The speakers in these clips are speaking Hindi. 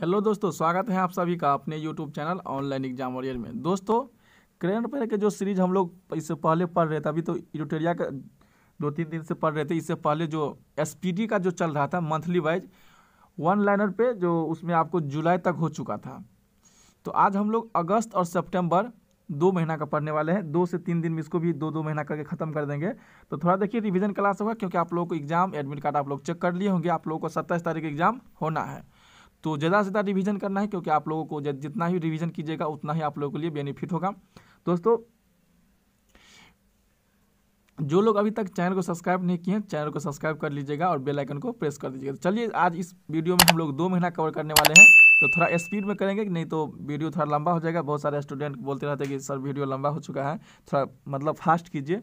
हेलो दोस्तों स्वागत है आप सभी का अपने YouTube channel online exam warrior में दोस्तों करेंट अफेयर के जो सीरीज हम लोग इससे पहले पढ़ रहे थे अभी तो यूटेरिया का दो तीन दिन से पढ़ रहे थे इससे पहले जो एसपीडी का जो चल रहा था मंथली वाइज वन लाइनर पे जो उसमें आपको जुलाई तक हो चुका था तो आज हम लोग अगस्त और सेप्टेम्बर दो महीना का पढ़ने वाले हैं दो से तीन दिन में इसको भी दो दो महीना करके ख़त्म कर देंगे तो थोड़ा देखिए रिविजन क्लास होगा क्योंकि आप लोगों को एग्जाम एडमिट कार्ड आप लोग चेक कर लिए होंगे आप लोगों को सत्ताईस तारीख एग्जाम होना है तो ज़्यादा से ज़्यादा रिवीजन करना है क्योंकि आप लोगों को जितना ही रिवीजन कीजिएगा उतना ही आप लोगों के लिए बेनिफिट होगा दोस्तों जो लोग अभी तक चैनल को सब्सक्राइब नहीं किए हैं चैनल को सब्सक्राइब कर लीजिएगा और बेल आइकन को प्रेस कर दीजिएगा तो चलिए आज इस वीडियो में हम लोग दो महीना कवर करने वाले हैं तो थोड़ा स्पीड में करेंगे नहीं तो वीडियो थोड़ा लंबा हो जाएगा बहुत सारे स्टूडेंट बोलते रहते हैं कि सर वीडियो लंबा हो चुका है थोड़ा मतलब फास्ट कीजिए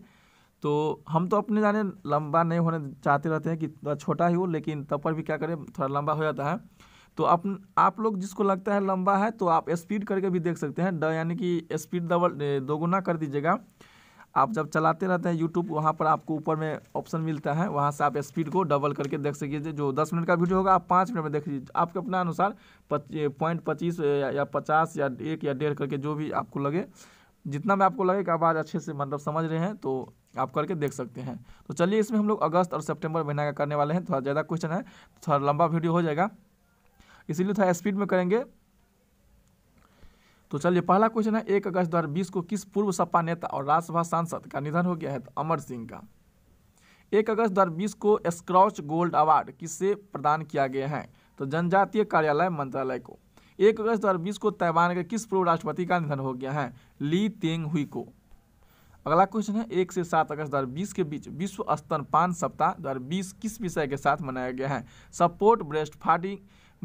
तो हम तो अपने जाने लंबा नहीं होने चाहते रहते हैं कि थोड़ा छोटा ही हो लेकिन तब पर भी क्या करें थोड़ा लंबा हो जाता है तो आप आप लोग जिसको लगता है लंबा है तो आप स्पीड करके भी देख सकते हैं ड यानी कि स्पीड डबल दोगुना कर दीजिएगा आप जब चलाते रहते हैं यूट्यूब वहाँ पर आपको ऊपर में ऑप्शन मिलता है वहाँ से आप स्पीड को डबल करके देख सकिए जो दस मिनट का वीडियो होगा आप पाँच मिनट में देख लीजिए आपके अपना अनुसार पॉइंट पच्चीस या पचास या एक या डेढ़ करके जो भी आपको लगे जितना में आपको लगे कि आवाज़ अच्छे से मतलब समझ रहे हैं तो आप करके देख सकते हैं तो चलिए इसमें हम लोग अगस्त और सेप्टेम्बर महीना का करने वाले हैं थोड़ा ज़्यादा क्वेश्चन है थोड़ा लंबा वीडियो हो जाएगा इसीलिए था तो स्पीड में करेंगे तो चलिए पहला क्वेश्चन है एक अगस्त दो को किस पूर्व सपा नेता और राज्यसभा सांसद का निधन हो गया है तो अमर सिंह का एक अगस्त दो को स्क्रॉच गोल्ड अवार्ड किससे प्रदान किया गया है तो जनजातीय कार्यालय मंत्रालय को एक अगस्त दो को ताइवान के किस पूर्व राष्ट्रपति का निधन हो गया है ली तेंग हुई को अगला क्वेश्चन है एक से सात अगस्त दो के बीच विश्व स्तनपान सप्ताह दो किस विषय के साथ मनाया गया है support breastfeeding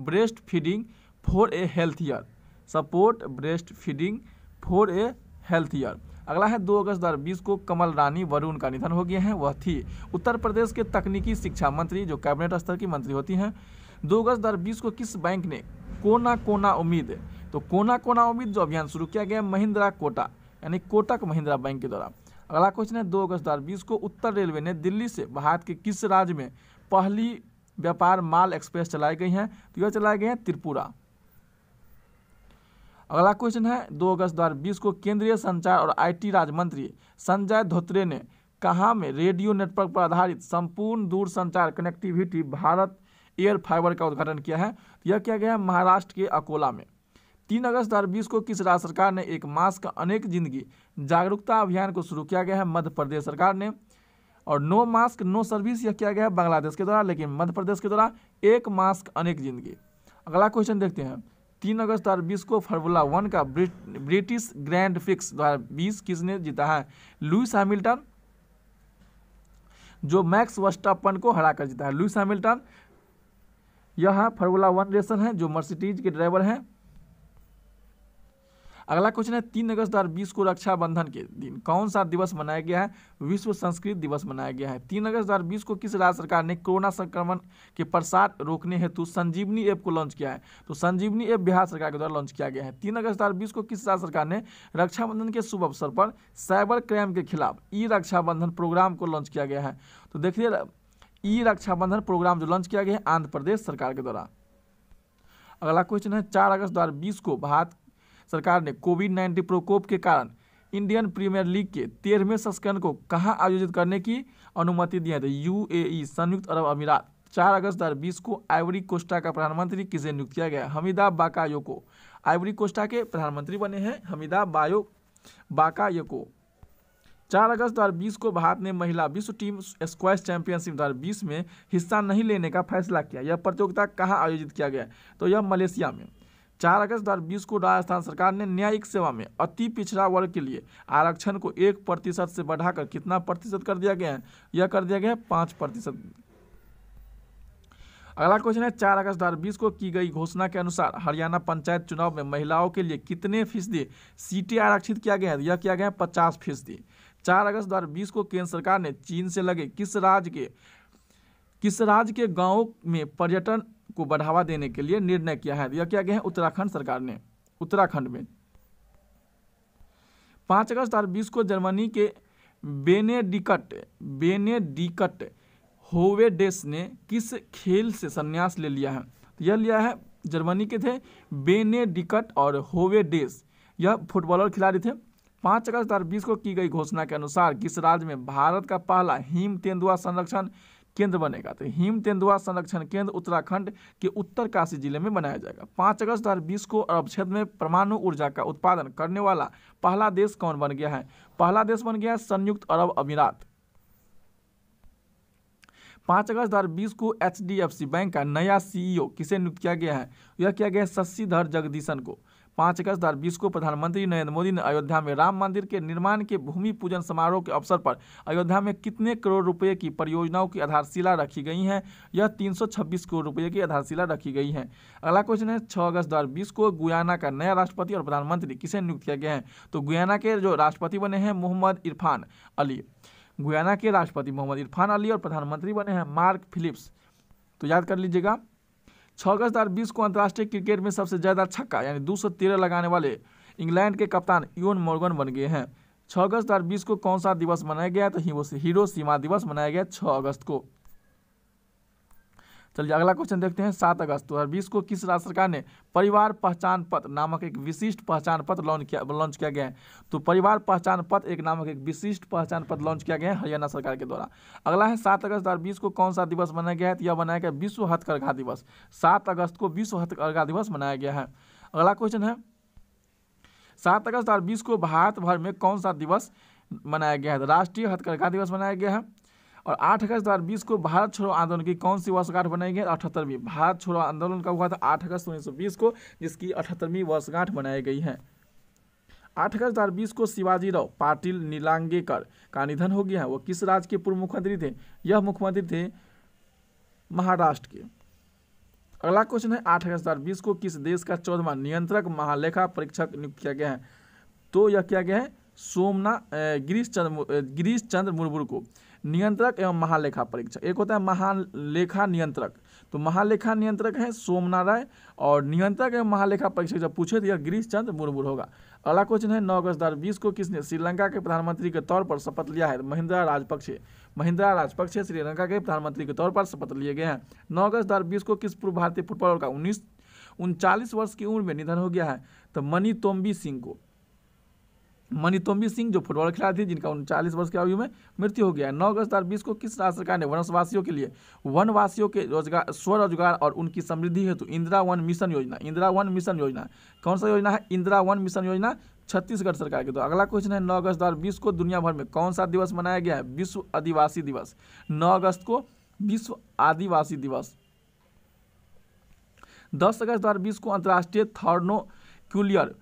breastfeeding for a healthier support breastfeeding for a healthier अगला है 2 अगस्त 2020 को कमल रानी वरुण का निधन हो गया है वह थी उत्तर प्रदेश के तकनीकी शिक्षा मंत्री जो कैबिनेट स्तर की मंत्री होती हैं 2 अगस्त 2020 को किस बैंक ने कोना कोना उम्मीद तो कोना कोना उम्मीद जो अभियान शुरू किया गया महिंद्रा कोटा यानी कोटक महिंद्रा बैंक के द्वारा अगला क्वेश्चन है दो अगस्त दो को उत्तर रेलवे ने दिल्ली से भारत के किस राज्य में पहली व्यापार माल एक्सप्रेस चलाई गई हैं तो यह चलाए गए हैं त्रिपुरा अगला क्वेश्चन है 2 अगस्त दो को केंद्रीय संचार और आईटी राज्य मंत्री संजय धोत्रे ने कहा में रेडियो नेटवर्क पर आधारित संपूर्ण दूरसंचार कनेक्टिविटी भारत एयर फाइबर का उद्घाटन किया है तो यह किया गया है महाराष्ट्र के अकोला में तीन अगस्त दो को किस राज्य सरकार ने एक मास का अनेक जिंदगी जागरूकता अभियान को शुरू किया गया है मध्य प्रदेश सरकार ने और नो मास्क नो सर्विस यह किया गया है बांग्लादेश के द्वारा लेकिन मध्य प्रदेश के द्वारा एक मास्क अनेक जिंदगी अगला क्वेश्चन देखते हैं तीन अगस्त दो हज़ार बीस को फार्मूला वन का ब्रिटिश ग्रैंड फिक्स दो हज़ार बीस किसने जीता है लुइस हैमिल्टन जो मैक्स वस्टापन को हरा कर जीता है लुइस हैमिल्टन यह फार्मूला वन रेसर है जो मर्सिडीज के ड्राइवर हैं अगला क्वेश्चन है तीन अगस्त दो को रक्षाबंधन के दिन कौन सा दिवस मनाया गया है विश्व संस्कृत दिवस मनाया गया है तीन अगस्त दो को किस राज्य सरकार ने कोरोना संक्रमण के प्रसार रोकने हेतु संजीवनी ऐप को लॉन्च किया है तो संजीवनी ऐप बिहार सरकार के द्वारा लॉन्च किया गया है तीन अगस्त दो को किस राज्य सरकार ने रक्षाबंधन के शुभ अवसर पर साइबर क्राइम के खिलाफ ई रक्षाबंधन प्रोग्राम को लॉन्च किया गया है तो देखिए ई रक्षाबंधन प्रोग्राम जो लॉन्च किया गया है आंध्र प्रदेश सरकार के द्वारा अगला क्वेश्चन है चार अगस्त दो को भारत सरकार ने कोविड नाइन्टीन प्रकोप के कारण इंडियन प्रीमियर लीग के तेरहवें संस्करण को कहाँ आयोजित करने की अनुमति दी है तो यू संयुक्त अरब अमीरात चार अगस्त 2020 को आइवरी कोस्टा का प्रधानमंत्री किसे नियुक्त किया गया हमीदा बाकायो को आइवरी कोस्टा के प्रधानमंत्री बने हैं हमीदा बायो बाकायको चार अगस्त 2020 को भारत ने महिला विश्व टीम स्क्वास चैंपियनशिप 2020 में हिस्सा नहीं लेने का फैसला किया यह प्रतियोगिता कहाँ आयोजित किया गया तो यह मलेशिया में चार अगस्त दो हज़ार बीस को राजस्थान सरकार ने न्यायिक सेवा में अति पिछड़ा वर्ग के लिए आरक्षण को एक प्रतिशत से बढ़ाकर कितना प्रतिशत कर दिया गया है यह कर दिया गया है पाँच प्रतिशत अगला क्वेश्चन है चार अगस्त दो को की गई घोषणा के अनुसार हरियाणा पंचायत चुनाव में महिलाओं के लिए कितने फीसदी सीटें आरक्षित किया गया है यह किया गया है पचास फीसदी चार अगस्त दो को केंद्र सरकार ने चीन से लगे किस राज्य के किस राज्य के गांवों में पर्यटन को बढ़ावा देने के लिए निर्णय किया है यह क्या गया है उत्तराखंड सरकार ने उत्तराखंड में पांच अगस्त दो बीस को जर्मनी के बेनेडिकट बेनेडिकट होवेडेस ने किस खेल से संन्यास ले लिया है तो यह लिया है जर्मनी के थे बेनेडिकट और होवेडेस यह फुटबॉलर खिलाड़ी थे पाँच अगस्त दो को की गई घोषणा के अनुसार किस राज्य में भारत का पहला हिम तेंदुआ संरक्षण केंद्र बनेगा तो हिम तेंदुआ संरक्षण केंद्र उत्तराखंड के उत्तर काशी जिले में बनाया जाएगा पाँच अगस्त दो को अरब क्षेत्र में परमाणु ऊर्जा का उत्पादन करने वाला पहला देश कौन बन गया है पहला देश बन गया है संयुक्त अरब अमीरात पाँच अगस्त दो को एच बैंक का नया सीईओ e किसे नियुक्त किया गया है यह किया गया है शशिधर जगदीशन को पाँच अगस्त दो बीस को प्रधानमंत्री नरेंद्र मोदी ने अयोध्या में राम मंदिर के निर्माण के भूमि पूजन समारोह के अवसर पर अयोध्या में कितने करोड़ रुपये की परियोजनाओं की आधारशिला रखी गई हैं यह तीन करोड़ रुपये की आधारशिला रखी गई है अगला क्वेश्चन है छः अगस्त दो को गुयाना का नया राष्ट्रपति और प्रधानमंत्री किसे नियुक्त किया गया है तो गुयाना के जो राष्ट्रपति बने हैं मोहम्मद इरफान अली गुयाना के राष्ट्रपति मोहम्मद इरफान अली और प्रधानमंत्री बने हैं मार्क फिलिप्स तो याद कर लीजिएगा छः अगस्त दो को अंतर्राष्ट्रीय क्रिकेट में सबसे ज़्यादा छक्का यानी दो लगाने वाले इंग्लैंड के कप्तान यून मॉर्गन बन गए हैं छः अगस्त दो को कौन सा दिवस मनाया गया तो हीरो सीमा दिवस मनाया गया छः अगस्त को चलिए अगला क्वेश्चन देखते हैं सात अगस्त दो हज़ार बीस को किस राज्य सरकार ने परिवार पहचान पत्र नामक एक विशिष्ट पहचान पत्र लॉन्च किया लॉन्च किया गया है तो परिवार पहचान पत्र एक नामक एक विशिष्ट पहचान पत्र लॉन्च किया गया है हरियाणा सरकार के द्वारा अगला है सात अगस्त दो बीस को कौन सा दिवस मनाया गया है तो यह बनाया गया विश्व हथकरघा दिवस सात अगस्त को विश्व हथकरघा दिवस मनाया गया है अगला क्वेश्चन है सात अगस्त दो को भारत भर में कौन सा दिवस मनाया गया है तो राष्ट्रीय हथकरघा दिवस मनाया गया है और आठ अगस्त दो को भारत छोड़ो आंदोलन की कौन सी वर्षगांठ बनाई गई अठहत्तरवीं भारत छोड़ो आंदोलन का हुआ था आठ अगस्त उन्नीस को जिसकी अठहत्तरवीं वर्षगांठ बनाई गई है आठ अगस्त दो को शिवाजी राव पाटिल नीलांगेकर का निधन हो गया है वो किस राज्य के पूर्व मुख्यमंत्री थे यह मुख्यमंत्री थे महाराष्ट्र के अगला क्वेश्चन है आठ अगस्त दो को किस देश का चौदहवा नियंत्रक महालेखा परीक्षक नियुक्त किया गया है तो यह किया गया है सोमना गिरीश चंद्र गिरीश चंद्र मुर्मू को नियंत्रक एवं महालेखा परीक्षक एक होता है महालेखा नियंत्रक तो महालेखा नियंत्रक है सोमनाराय और नियंत्रक एवं महालेखा परीक्षक जब पूछे तो यह गिरीश चंद्र मुर्मू होगा अगला क्वेश्चन है नौ अगस्त दो को किसने श्रीलंका के प्रधानमंत्री के तौर पर शपथ लिया है महिंद्रा राजपक्षे महिंद्रा राजपक्षे श्रीलंका के प्रधानमंत्री के तौर पर शपथ लिए गए हैं नौ अगस्त दो को किस पूर्व भारतीय फुटबॉलर का उन्नीस उनचालीस वर्ष की उम्र में निधन हो गया है तो मनी तोम्बी सिंह को मनितोम्बी सिंह जो फुटबॉल खिलाड़ी थे जिनका उनचालीस वर्ष की आयु में मृत्यु हो गया नौ अगस्त दो बीस को किस राज्य सरकार ने वनवासियों के लिए वनवासियों के रोजगार स्वरोजगार और उनकी समृद्धि हेतु इंदिरा वन मिशन योजना इंदिरा वन मिशन योजना कौन सा योजना है इंदिरा वन मिशन योजना छत्तीसगढ़ सरकार के तो अगला क्वेश्चन है नौ अगस्त दो बीस को दुनिया भर में कौन सा दिवस मनाया गया है विश्व आदिवासी दिवस नौ अगस्त को विश्व आदिवासी दिवस दस अगस्त दो को अंतर्राष्ट्रीय थर्नोक्यूलियर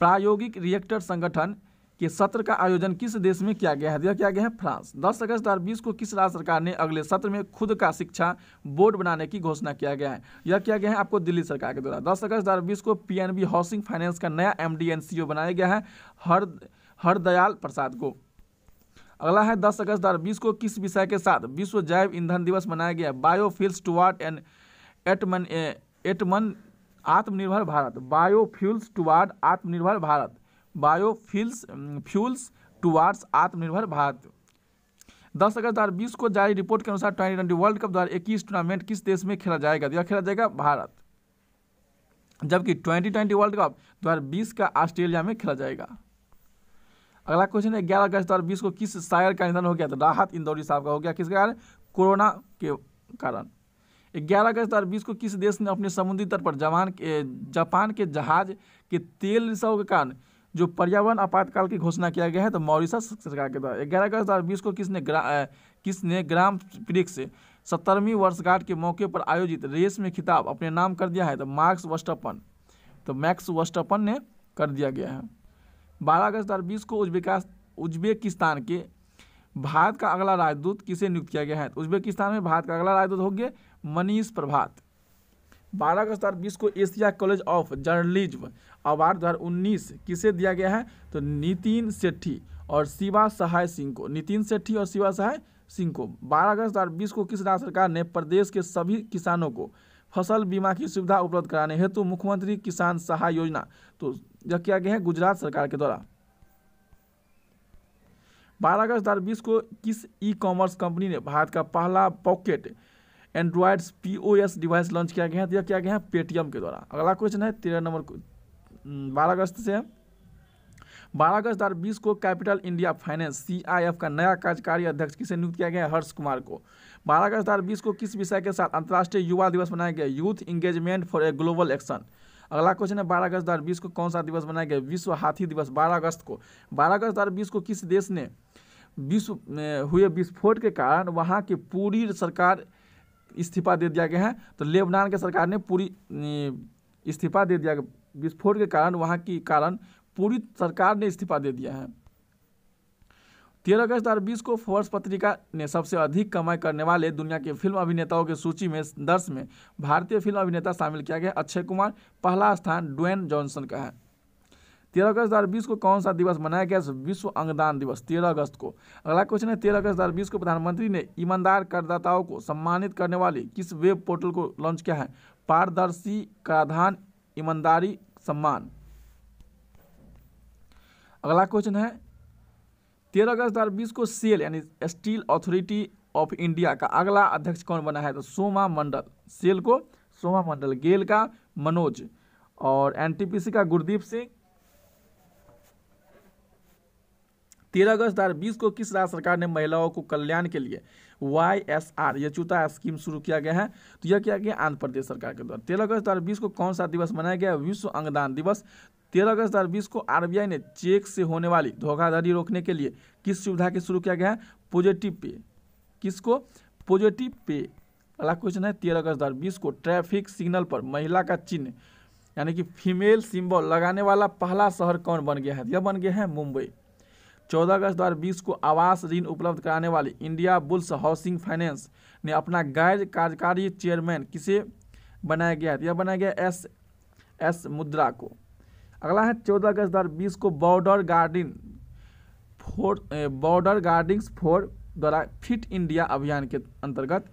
प्रायोगिक रिएक्टर संगठन कि सत्र का आयोजन किस देश में किया गया है दिया क्या गया है फ्रांस 10 अगस्त 2020 को किस राज्य सरकार ने अगले सत्र में खुद का शिक्षा बोर्ड बनाने की घोषणा किया गया है यह किया गया है आपको दिल्ली सरकार के द्वारा 10 अगस्त 2020 को पीएनबी हाउसिंग फाइनेंस का नया एम डी बनाया गया है हर हरदयाल प्रसाद को अगला है दस अगस्त दो को किस विषय के साथ विश्व जैव ईंधन दिवस मनाया गया बायोफ्यूल्स टुवार्ड एंड एटमन एटमन आत्मनिर्भर भारत बायोफ्यूल्स टुवार्ड आत्मनिर्भर भारत बायोफ्यूल्स फ्यूल्स टुवार्ड्स आत्मनिर्भर भारत दस अगस्त दो बीस को जारी रिपोर्ट के अनुसार ट्वेंटी ट्वेंटी वर्ल्ड कप द्वारा इक्कीस टूर्नामेंट किस देश में खेला जाएगा तो यह खेला जाएगा भारत जबकि ट्वेंटी ट्वेंटी वर्ल्ड कप दो हज़ार बीस का ऑस्ट्रेलिया में खेला जाएगा अगला क्वेश्चन है ग्यारह अगस्त दो हज़ार बीस को किस शायर का निधन हो गया तो राहत इंदौरी साहब का हो गया किस कारण कोरोना के कारण ग्यारह अगस्त दो हज़ार बीस को किस देश ने अपने समुद्री तट पर जापान के जापान के जहाज के तेल रिसाव के कारण जो पर्यावरण आपातकाल की घोषणा किया गया है तो मॉरिशस सरकार के द्वारा ग्यारह अगस्त दो को किसने ग्रा किसने ग्राम प्रिक्स सत्तरवीं वर्षगांठ के मौके पर आयोजित रेस में खिताब अपने नाम कर दिया है तो मार्क्स वस्टपन तो मैक्स वस्टपन ने कर दिया गया है बारह अगस्त दो को उज्बेका उज्बेकिस्तान के भारत का अगला राजदूत किसे नियुक्त किया गया है तो उज्बेकिस्तान में भारत का अगला राजदूत हो गया मनीष प्रभात बारह अगस्त दो को Asia college of journalism award दो किसे दिया गया है तो नितिन सेठी और शिवा सहाय सिंह को नितिन सेठी और शिवा सहाय सिंह को बारह अगस्त दो को किस राज्य सरकार ने प्रदेश के सभी किसानों को फसल बीमा की सुविधा उपलब्ध कराने हेतु तो मुख्यमंत्री किसान सहाय योजना तो यह किया गया है गुजरात सरकार के द्वारा बारह अगस्त दो को किस ई कॉमर्स कंपनी ने भारत का पहला pocket Android P O S device launch किया गया है तो यह किया गया है पेटीएम के द्वारा अगला क्वेश्चन है तेरह नंबर हम्म, बारह अगस्त से बारह अगस्त दो बीस को कैपिटल इंडिया फाइनेंस सीआईएफ का नया कार्यकारी अध्यक्ष किसे नियुक्त किया गया है हर्ष कुमार को बारह अगस्त दो बीस को किस विषय के साथ अंतर्राष्ट्रीय युवा दिवस मनाया गया youth engagement for a global action अगला क्वेश्चन है बारह अगस्त दो बीस को कौन सा दिवस मनाया गया विश्व हाथी दिवस बारह अगस्त को बारह अगस्त दो बीस को किस देश ने विश्व हुए विस्फोट के कारण वहाँ की पूरी सरकार इस्तीफा दे दिया गया है तो लेबनान के सरकार ने पूरी इस्तीफा दे दिया विस्फोट के कारण वहाँ की कारण पूरी सरकार ने इस्तीफा दे दिया है तेरह अगस्त दो हज़ार बीस को फोर्स पत्रिका ने सबसे अधिक कमाई करने वाले दुनिया के फिल्म अभिनेताओं की सूची में दस में भारतीय फिल्म अभिनेता शामिल किया गया अक्षय कुमार पहला स्थान ड्वेन जॉनसन का है तेरह अगस्त दो को कौन सा दिवस मनाया गया विश्व अंगदान दिवस तेरह अगस्त को अगला क्वेश्चन है तेरह अगस्त दो को प्रधानमंत्री ने ईमानदार करदाताओं को सम्मानित करने वाले किस वेब पोर्टल को लॉन्च किया है पारदर्शी कराधान ईमानदारी सम्मान अगला क्वेश्चन है तेरह अगस्त दो बीस को सेल यानी स्टील अथॉरिटी ऑफ इंडिया का अगला अध्यक्ष कौन बना है तो सोमा मंडल सेल को सोमा मंडल गेल का मनोज और एनटीपीसी का गुरदीप सिंह तेरह अगस्त दो को किस राज्य सरकार ने महिलाओं को कल्याण के लिए वाई एस आर यह चौथा स्कीम शुरू किया गया है तो यह किया गया आंध्र प्रदेश सरकार के द्वारा तेरह अगस्त दो को कौन सा दिवस मनाया गया विश्व अंगदान दिवस तेरह अगस्त दो को आरबीआई ने चेक से होने वाली धोखाधड़ी रोकने के लिए किस सुविधा के शुरू किया गया है पॉजिटिव पे किसको पॉजिटिव पे अगला क्वेश्चन है तेरह अगस्त दो को ट्रैफिक सिग्नल पर महिला का चिन्ह यानी कि फीमेल सिंबल लगाने वाला पहला शहर कौन बन गया है यह बन गया है मुंबई चौदह अगस्त 2020 को आवास ऋण उपलब्ध कराने वाली इंडिया बुल्स हाउसिंग फाइनेंस ने अपना गैर कार्यकारी चेयरमैन किसे बनाया गया है तो यह बनाया गया एस एस मुद्रा को अगला है चौदह अगस्त 2020 को border guarding force border guardings force द्वारा फिट इंडिया अभियान के अंतर्गत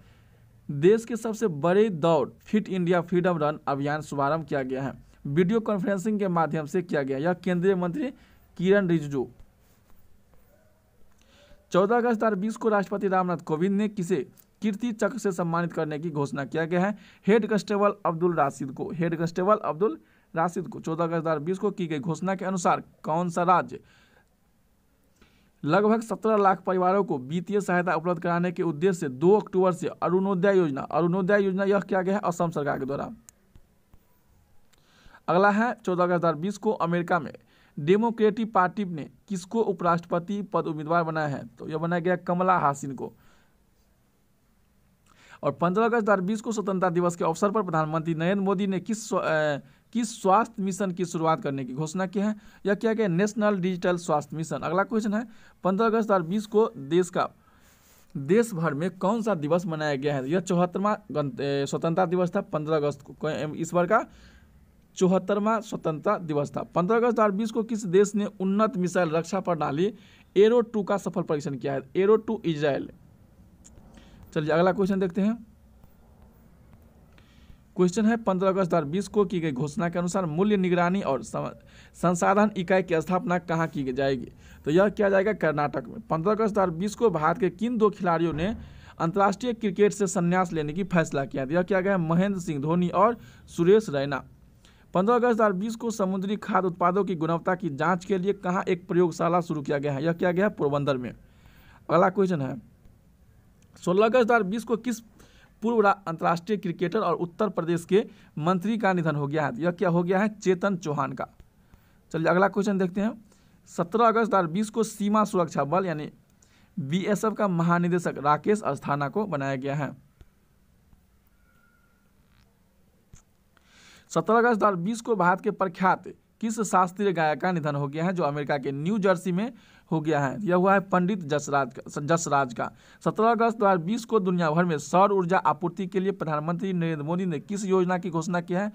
देश के सबसे बड़े दौड़ फिट इंडिया फ्रीडम रन अभियान शुभारंभ किया गया है वीडियो कॉन्फ्रेंसिंग के माध्यम से किया गया यह केंद्रीय मंत्री किरण रिजिजू चौदह अगस्त दो को राष्ट्रपति रामनाथ कोविंद ने किसे कीर्ति चक्र से सम्मानित करने की घोषणा किया गया है हेड कॉन्स्टेबल अब्दुल राशिद को हेड कॉन्स्टेबल अब्दुल राशिद को चौदह अगस्त दो को की गई घोषणा के अनुसार कौन सा राज्य लगभग सत्रह लाख परिवारों को वित्तीय सहायता उपलब्ध कराने के उद्देश्य से दो अक्टूबर से अरुणोदय योजना अरुणोदय योजना यह किया गया है असम सरकार के द्वारा अगला है चौदह अगस्त दो को अमेरिका में डेमोक्रेटिक पार्टी ने किसको उपराष्ट्रपति पद उम्मीदवार बनाया है तो यह बनाया गया कमला हासिन को और 15 अगस्त 2020 को स्वतंत्रता दिवस के अवसर पर प्रधानमंत्री नरेंद्र मोदी ने किस किस स्वास्थ्य मिशन की शुरुआत करने की घोषणा की है यह क्या गया नेशनल डिजिटल स्वास्थ्य मिशन अगला क्वेश्चन है 15 अगस्त 2020 को देश का देश भर में कौन सा दिवस मनाया गया है यह चौहत्तरवा स्वतंत्रता दिवस था पंद्रह अगस्त को इस बार का चौहत्तरवां स्वतंत्रता दिवस था पंद्रह अगस्त दो को किस देश ने उन्नत मिसाइल रक्षा प्रणाली एरो टू का सफल परीक्षण किया है एरो टू इजराइल चलिए अगला क्वेश्चन देखते हैं क्वेश्चन है पंद्रह अगस्त दो बीस को की गई घोषणा के अनुसार मूल्य निगरानी और संसाधन इकाई की स्थापना कहाँ की जाएगी तो यह किया जाएगा कर्नाटक में पंद्रह अगस्त दो बीस को भारत के किन दो खिलाड़ियों ने अंतर्राष्ट्रीय क्रिकेट से संन्यास लेने की फैसला किया तो यह किया गया महेंद्र सिंह धोनी और सुरेश रैना पंद्रह अगस्त दो बीस को समुद्री खाद्य उत्पादों की गुणवत्ता की जाँच के लिए कहाँ एक प्रयोगशाला शुरू किया गया है यह किया गया है पोरबंदर में अगला क्वेश्चन है सोलह अगस्त दो बीस को किस पूर्व अंतर्राष्ट्रीय क्रिकेटर और उत्तर प्रदेश के मंत्री का निधन हो गया है यह क्या हो गया है चेतन चौहान का चलिए अगला क्वेश्चन देखते हैं सत्रह अगस्त दो बीस को सीमा सुरक्षा बल यानी बीएसएफ का महानिदेशक राकेश अस्थाना को बनाया गया है सत्रह अगस्त दो को भारत के प्रख्यात किस शास्त्रीय गायक का निधन हो गया है जो अमेरिका के न्यू जर्सी में हो गया है यह हुआ है पंडित जसराज जसराज का सत्रह अगस्त दो को दुनिया भर में सौर ऊर्जा आपूर्ति के लिए प्रधानमंत्री नरेंद्र मोदी ने किस योजना की घोषणा की है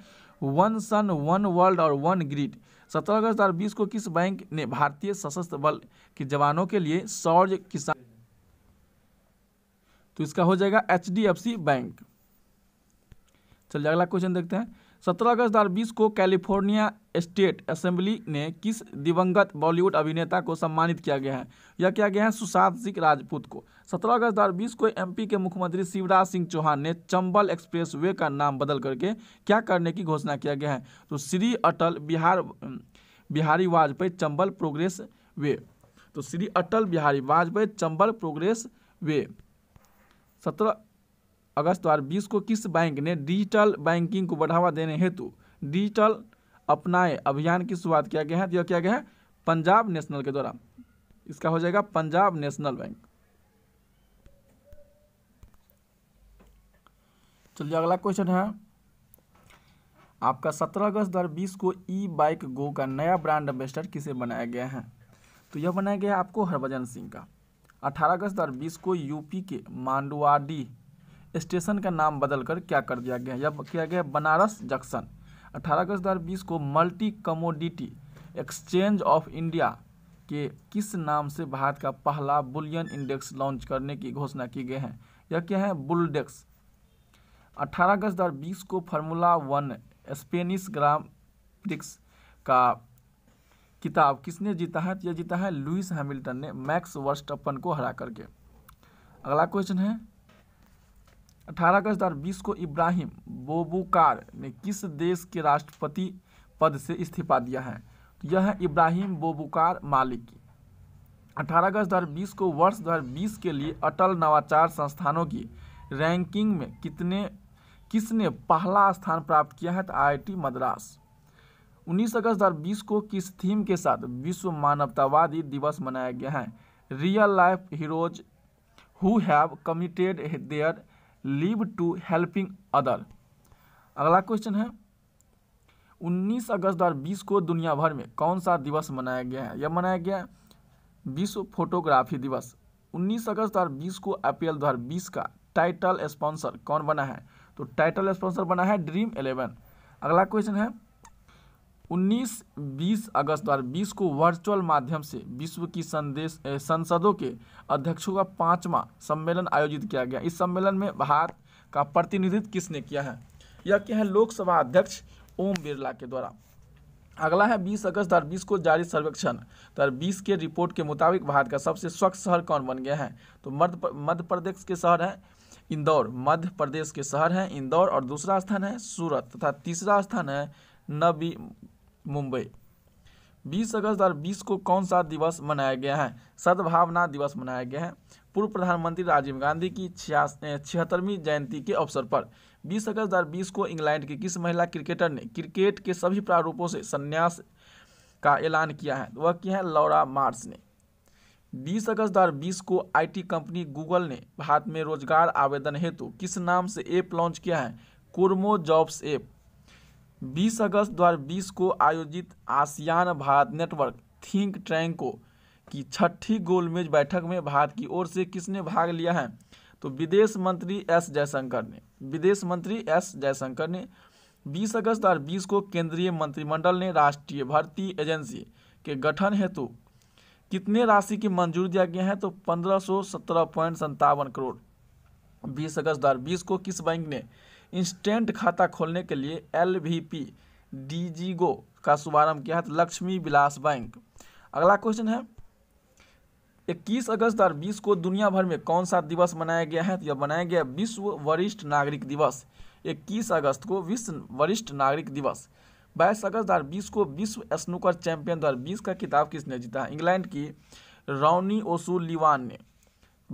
वन सन वन वर्ल्ड और वन ग्रिड सत्रह अगस्त दो को किस बैंक ने भारतीय सशस्त्र बल के जवानों के लिए सौर किसान तो इसका हो जाएगा एच बैंक चलिए अगला क्वेश्चन देखते हैं सत्रह अगस्त दो बीस को कैलिफोर्निया स्टेट असेंबली ने किस दिवंगत बॉलीवुड अभिनेता को सम्मानित किया गया है यह किया गया है सुशांत सिंह राजपूत को सत्रह अगस्त दो बीस को एमपी के मुख्यमंत्री शिवराज सिंह चौहान ने चंबल एक्सप्रेसवे का नाम बदल करके क्या करने की घोषणा किया गया है तो श्री अटल बिहार बिहारी वाजपेयी चंबल प्रोग्रेस वे तो श्री अटल बिहारी वाजपेयी चंबल प्रोग्रेस वे सत्रह अगस्त दो बीस को किस बैंक ने डिजिटल बैंकिंग को बढ़ावा देने हेतु डिजिटल अपनाए अभियान की शुरुआत किया गया है यह किया गया है पंजाब नेशनल के द्वारा इसका हो जाएगा पंजाब नेशनल बैंक चलिए अगला क्वेश्चन है आपका सत्रह अगस्त दो बीस को ई बाइक गो का नया ब्रांड एम्बेसडर किसे बनाया गया है तो यह बनाया गया आपको हरभजन सिंह का अठारह अगस्त दो बीस को यूपी के मांडवाडी स्टेशन का नाम बदलकर क्या कर दिया गया या किया गया बनारस जंक्शन 18 अगस्त 2020 को multi commodity exchange of India के किस नाम से भारत का पहला बुलियन इंडेक्स लॉन्च करने की घोषणा की गई है यह क्या है बुलडेक्स 18 अगस्त 2020 को formula one Spanish grand prix का किताब किसने जीता है यह जीता है लुइस हैमिल्टन ने मैक्स वर्स्टअपन को हरा करके अगला क्वेश्चन है अठारह अगस्त दो को इब्राहिम बोबुकार ने किस देश के राष्ट्रपति पद से इस्तीफा दिया है तो यह इब्राहिम बोबुकार मालिक अठारह अगस्त दो को वर्ष 2020 के लिए अटल नवाचार संस्थानों की रैंकिंग में कितने किसने पहला स्थान प्राप्त किया है तो आई मद्रास 19 अगस्त 2020 को किस थीम के साथ विश्व मानवतावादी दिवस मनाया गया है real life heroes who have committed their life to helping other अगला क्वेश्चन है 19 अगस्त 2020 को दुनिया भर में कौन सा दिवस मनाया गया है यह मनाया गया विश्व फोटोग्राफी दिवस 19 अगस्त 2020 को अप्रैल 2020 का टाइटल स्पॉन्सर कौन बना है तो टाइटल स्पॉन्सर बना है ड्रीम एलेवन अगला क्वेश्चन है 19 20 अगस्त 2020 को वर्चुअल माध्यम से विश्व की संदेश संसदों के अध्यक्षों का पांचवा सम्मेलन आयोजित किया गया इस सम्मेलन में भारत का प्रतिनिधित्व किसने किया है यह क्या है लोकसभा अध्यक्ष ओम बिरला के द्वारा अगला है 20 अगस्त 2020 को जारी सर्वेक्षण 2020 के रिपोर्ट के मुताबिक भारत का सबसे स्वच्छ शहर कौन बन गया है तो मध्य मध्य प्रदेश के शहर है इंदौर मध्य प्रदेश के शहर हैं इंदौर और दूसरा स्थान है सूरत तथा तीसरा स्थान है नबी मुंबई 20 अगस्त 2020 को कौन सा दिवस मनाया गया है सद्भावना दिवस मनाया गया है पूर्व प्रधानमंत्री राजीव गांधी की छिहत्तरवीं जयंती के अवसर पर 20 अगस्त 2020 को इंग्लैंड की किस महिला क्रिकेटर ने क्रिकेट के सभी प्रारूपों से संन्यास का ऐलान किया है वह किया है लौरा मार्स ने 20 अगस्त 2020 को आईटी कंपनी गूगल ने भारत में रोजगार आवेदन हेतु किस नाम से ऐप लॉन्च किया है कुरमो जॉब्स ऐप 20 अगस्त 2020 को आयोजित ASEAN Bharat network think tanks की छठी गोलमेज बैठक में भारत की ओर से किसने भाग लिया है तो विदेश मंत्री एस जयशंकर ने विदेश मंत्री एस जयशंकर ने 20 अगस्त 2020 को केंद्रीय मंत्रिमंडल ने राष्ट्रीय भर्ती एजेंसी के गठन हेतु कितने राशि की मंजूर दिया गया है तो पंद्रह करोड़ 20 अगस्त दो को किस बैंक ने इंस्टेंट खाता खोलने के लिए एल वी पी डीजीगो का शुभारंभ किया है तो लक्ष्मी विलास बैंक अगला क्वेश्चन है इक्कीस अगस्त दो बीस को दुनिया भर में कौन सा दिवस मनाया गया है तो यह मनाया गया विश्व वरिष्ठ नागरिक दिवस इक्कीस अगस्त को विश्व वरिष्ठ नागरिक दिवस बाईस अगस्त दो बीस को विश्व स्नूकर चैंपियन दो बीस का खिताब किसने जीता है इंग्लैंड की रौनी ओसू लिवान ने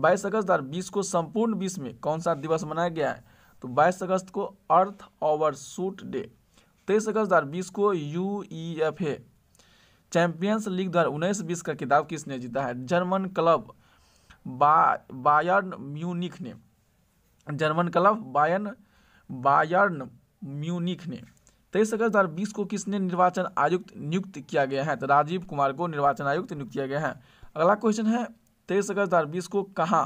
बाईस अगस्त दो बीस को संपूर्ण विश्व में कौन सा दिवस मनाया गया है तो 22 अगस्त को अर्थ ओवर सूट डे 23 अगस्त 2020 को U E F A champions league द्वारा उन्नीस बीस का किताब किसने जीता है जर्मन क्लब बायर्न म्यूनिक ने German club Bayern Bayern Munich ने तेईस अगस्त दो को किसने निर्वाचन आयुक्त नियुक्त किया गया है तो राजीव कुमार को निर्वाचन आयुक्त नियुक्त किया गया है अगला क्वेश्चन है तेईस अगस्त दो को कहाँ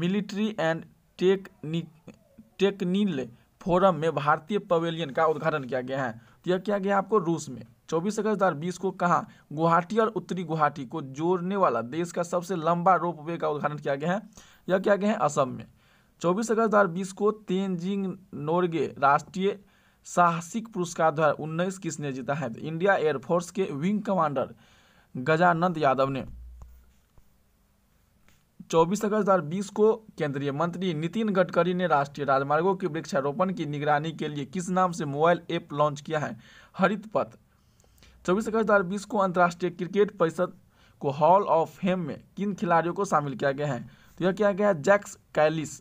military and technic technical forum में भारतीय पवेलियन का उद्घाटन किया गया है तो यह किया गया आपको रूस में चौबीस अगस्त 2020 को कहा गुवाहाटी और उत्तरी गुवाहाटी को जोड़ने वाला देश का सबसे लंबा रोप वे का उद्घाटन किया गया है यह किया गया है असम में चौबीस अगस्त 2020 को तेंजिंग नोर्गे राष्ट्रीय साहसिक पुरस्कार दो हजार उन्नीस किसने जीता है तो इंडिया एयरफोर्स के विंग कमांडर गजानंद यादव ने 24 अगस्त 2020 को केंद्रीय मंत्री नितिन गडकरी ने राष्ट्रीय राजमार्गों के वृक्षारोपण की निगरानी के लिए किस नाम से मोबाइल ऐप लॉन्च किया है हरित पथ चौबीस अगस्त 2020 को अंतर्राष्ट्रीय क्रिकेट परिषद को हॉल ऑफ फेम में किन खिलाड़ियों को शामिल किया गया है तो यह किया गया है जैक्स कैलिस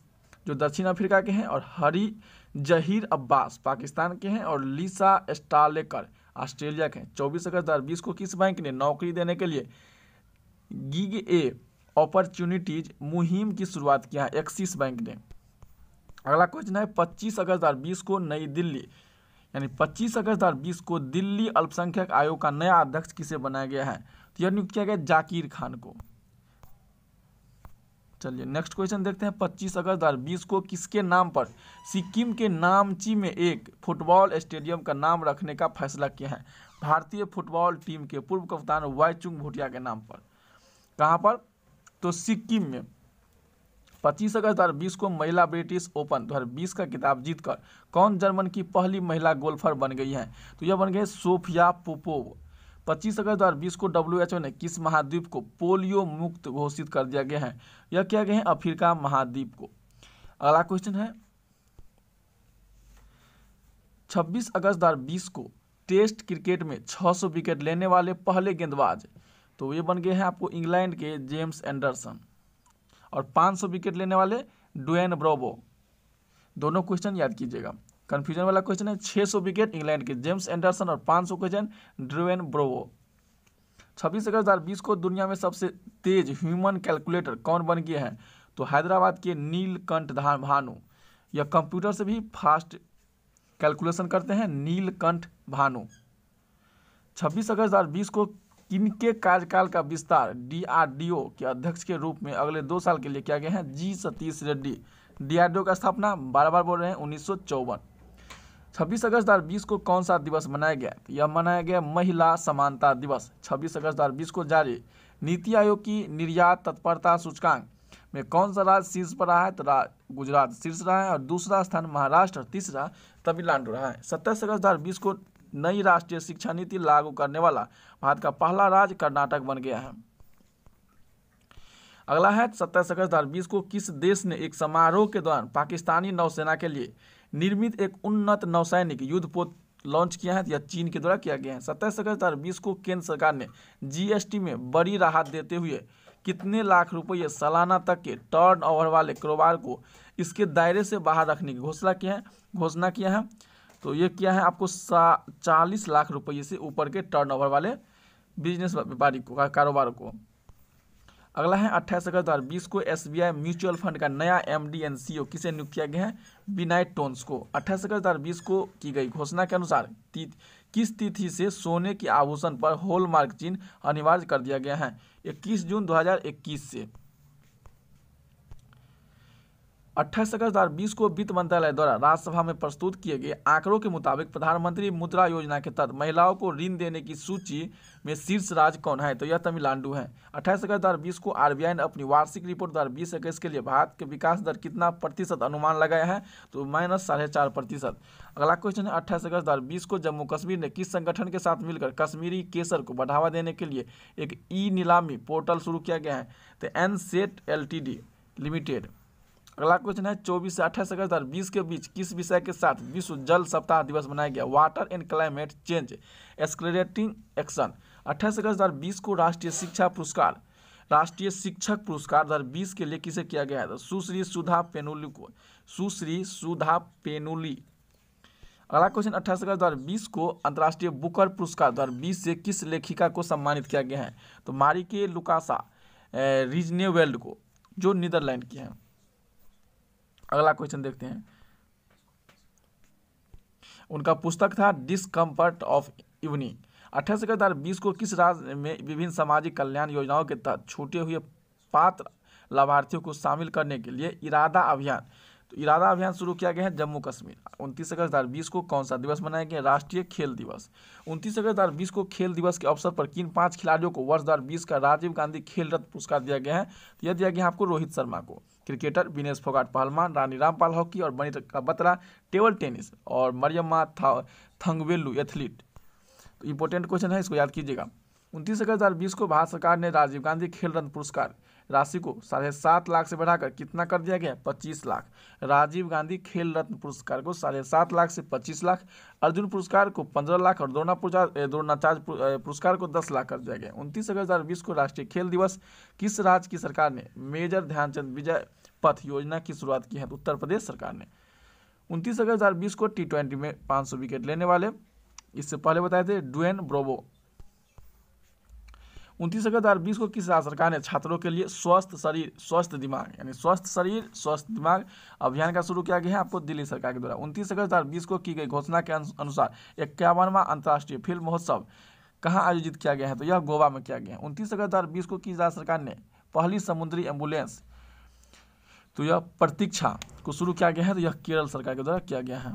जो दक्षिण अफ्रीका के हैं और हरी जहीर अब्बास पाकिस्तान के हैं और लिसा स्टालेकर ऑस्ट्रेलिया के हैं चौबीस अगस्त 2020 को किस बैंक ने नौकरी देने के लिए गिग ए अपॉर्चुनिटीज मुहिम की शुरुआत किया है एक्सिस बैंक ने अगला क्वेश्चन है पच्चीस अगस्त दो को नई दिल्ली यानी 25 अगस्त 2020 को दिल्ली अल्पसंख्यक आयोग का नया अध्यक्ष किसे बनाया गया है तो यह नियुक्त किया गया जाकिर खान को चलिए नेक्स्ट क्वेश्चन देखते हैं 25 अगस्त 2020 को किसके नाम पर सिक्किम के नामची में एक फुटबॉल स्टेडियम का नाम रखने का फैसला किया है भारतीय फुटबॉल टीम के पूर्व कप्तान चुंग भुटिया के नाम पर कहाँ पर तो सिक्किम में पच्चीस अगस्त 2020 को महिला ब्रिटिश ओपन 2020 का किताब जीतकर कौन जर्मन की पहली महिला गोल्फर बन गई हैं तो यह बन गई सोफिया पोपोव पच्चीस अगस्त 2020 को डब्ल्यू ने किस महाद्वीप को पोलियो मुक्त घोषित कर दिया गया है यह क्या गया है अफ्रीका महाद्वीप को अगला क्वेश्चन है 26 अगस्त 2020 को टेस्ट क्रिकेट में 600 विकेट लेने वाले पहले गेंदबाज तो ये बन गए हैं आपको इंग्लैंड के जेम्स एंडरसन और 500 विकेट लेने वाले डुएन ब्रोबो दोनों क्वेश्चन याद कीजिएगा कन्फ्यूजन वाला क्वेश्चन है 600 विकेट इंग्लैंड के जेम्स एंडरसन और 500 क्वेश्चन ड्रुएन ब्रोवो छब्बीस अगस्त दो को दुनिया में सबसे तेज ह्यूमन कैलकुलेटर कौन बन गए हैं तो हैदराबाद के नीलकंठ भानु यह कंप्यूटर से भी फास्ट कैलकुलेशन करते हैं नीलकंठ भानु छब्बीस अगस्त 2020 को किनके कार्यकाल का विस्तार डीआरडीओ के अध्यक्ष के रूप में अगले दो साल के लिए किया गया है जी सतीश रेड्डी डीआरडीओ का स्थापना बार बार बोल रहे हैं उन्नीस छब्बीस अगस्त 2020 को कौन सा दिवस मनाया गया यह मनाया गया महिला समानता दिवस 26 अगस्त 2020 को जारी नीति आयोग की निर्यात तत्परता सूचकांक में कौन सा राज्य शीर्ष पर रहा है तो गुजरात शीर्ष रहा है और दूसरा स्थान महाराष्ट्र और तीसरा तमिलनाडु रहा है सत्ताईस अगस्त दो को नई राष्ट्रीय शिक्षा नीति लागू करने वाला भारत का पहला राज्य कर्नाटक बन गया है अगला है सत्ताईस अगस्त दो को किस देश ने एक समारोह के दौरान पाकिस्तानी नौसेना के लिए निर्मित एक उन्नत नौसैनिक युद्धपोत लॉन्च किया है या चीन के द्वारा किया गया है सत्ताईस अगस्त दो को केंद्र सरकार ने जीएसटी में बड़ी राहत देते हुए कितने लाख रुपये सालाना तक के टर्न ओवर वाले कारोबार को इसके दायरे से बाहर रखने की घोषणा किया है घोषणा किया है तो ये क्या है आपको चालीस लाख रुपये से ऊपर के टर्नओवर वाले बिजनेस व्यापारी को कारोबार को अगला है अट्ठाईस अगस्त दो बीस को S B I mutual fund का नया M D and C O किसे नियुक्त किया गया है बिनाय टोन्स को अट्ठाईस अगस्त दो बीस को की गई घोषणा के अनुसार ती, किस तिथि से सोने के आभूषण पर होलमार्क चिन्ह अनिवार्य कर दिया गया है इक्कीस जून 2021 से अट्ठाईस अगस्त दो हज़ार बीस को वित्त मंत्रालय द्वारा राज्यसभा में प्रस्तुत किए गए आंकड़ों के मुताबिक प्रधानमंत्री मुद्रा योजना के तहत महिलाओं को ऋण देने की सूची में शीर्ष राज्य कौन है तो यह तमिलनाडु है अट्ठाईस अगस्त दो हज़ार बीस को आरबीआई ने अपनी वार्षिक रिपोर्ट दो हज़ार बीस के लिए भारत के विकास दर कितना प्रतिशत अनुमान लगाया है तो माइनस साढ़े चार प्रतिशत अगला क्वेश्चन है अट्ठाईस अगस्त दो हज़ार बीस को जम्मू कश्मीर ने किस संगठन के साथ मिलकर कश्मीरी केसर को बढ़ावा देने के लिए एक ई नीलामी पोर्टल शुरू किया गया है तो एन सेट एल लिमिटेड अगला क्वेश्चन है चौबीस से अट्ठाईस अगस्त दो बीस के बीच किस विषय के साथ विश्व जल सप्ताह दिवस मनाया गया water and climate change accelerating action अट्ठाईस अगस्त दो बीस को राष्ट्रीय शिक्षा पुरस्कार राष्ट्रीय शिक्षक पुरस्कार दो के लिए किसे किया गया था सुश्री सुधा पेनुली को सुश्री सुधा पेनुली अगला क्वेश्चन अट्ठाईस अगस्त दो बीस को अंतर्राष्ट्रीय बुकर पुरस्कार दो बीस से किस लेखिका को सम्मानित किया गया है तो मारिके के लुकासा वेल्ड को जो नीदरलैंड की हैं अगला क्वेश्चन देखते हैं उनका पुस्तक था डिसकम्फर्ट ऑफ इवनिंग अठारह अगस्त हजार बीस को किस राज्य में विभिन्न सामाजिक कल्याण योजनाओं के तहत छूटे हुए पात्र लाभार्थियों को शामिल करने के लिए इरादा अभियान तो इरादा अभियान शुरू किया गया है जम्मू कश्मीर उनतीस अगस्त हजार बीस को कौन सा दिवस मनाया गया राष्ट्रीय खेल दिवस उनतीस अगस्त हजार बीस को खेल दिवस के अवसर पर किन पांच खिलाड़ियों को वर्ष दो बीस का राजीव गांधी खेल रत्न पुरस्कार दिया गया है तो यह दिया गया आपको रोहित शर्मा को क्रिकेटर विनेश फोगाट पहलवान रानी रामपाल हॉकी और का बत्रा टेबल टेनिस और मरियम्मा था थंगवेलू एथलीट तो इंपॉर्टेंट क्वेश्चन है इसको याद कीजिएगा उनतीस अगस्त दो को भारत सरकार ने राजीव गांधी खेल रत्न पुरस्कार राशि को साढ़े सात लाख से बढ़ाकर कितना कर दिया गया पच्चीस लाख राजीव गांधी खेल रत्न पुरस्कार को साढ़े सात लाख से पच्चीस लाख अर्जुन पुरस्कार को पंद्रह लाख और द्रोणाचार्य द्रोणाचार्य पुरस्कार को दस लाख कर दिया गया उनतीस अगस्त दो को राष्ट्रीय खेल दिवस किस राज्य की सरकार ने मेजर ध्यानचंद विजय पथ योजना की शुरुआत की है तो उत्तर प्रदेश सरकार ने उनतीस अगस्त 2020 को टी ट्वेंटी में 500 विकेट लेने वाले इससे पहले बताए थे डुएन ब्रोबो उनतीस अगस्त दो को किस राज्य सरकार ने छात्रों के लिए स्वस्थ शरीर स्वस्थ दिमाग यानी स्वस्थ शरीर स्वस्थ दिमाग अभियान का शुरू किया गया है आपको दिल्ली सरकार के द्वारा उनतीस अगस्त दो को की गई घोषणा के अनुसार इक्यावनवा अंतर्राष्ट्रीय फिल्म महोत्सव कहाँ आयोजित किया गया है तो यह गोवा में किया गया है उनतीस अगस्त दो को किस राज्य सरकार ने पहली समुद्री एम्बुलेंस तो यह प्रतीक्षा को शुरू किया गया है तो यह केरल सरकार के द्वारा किया गया है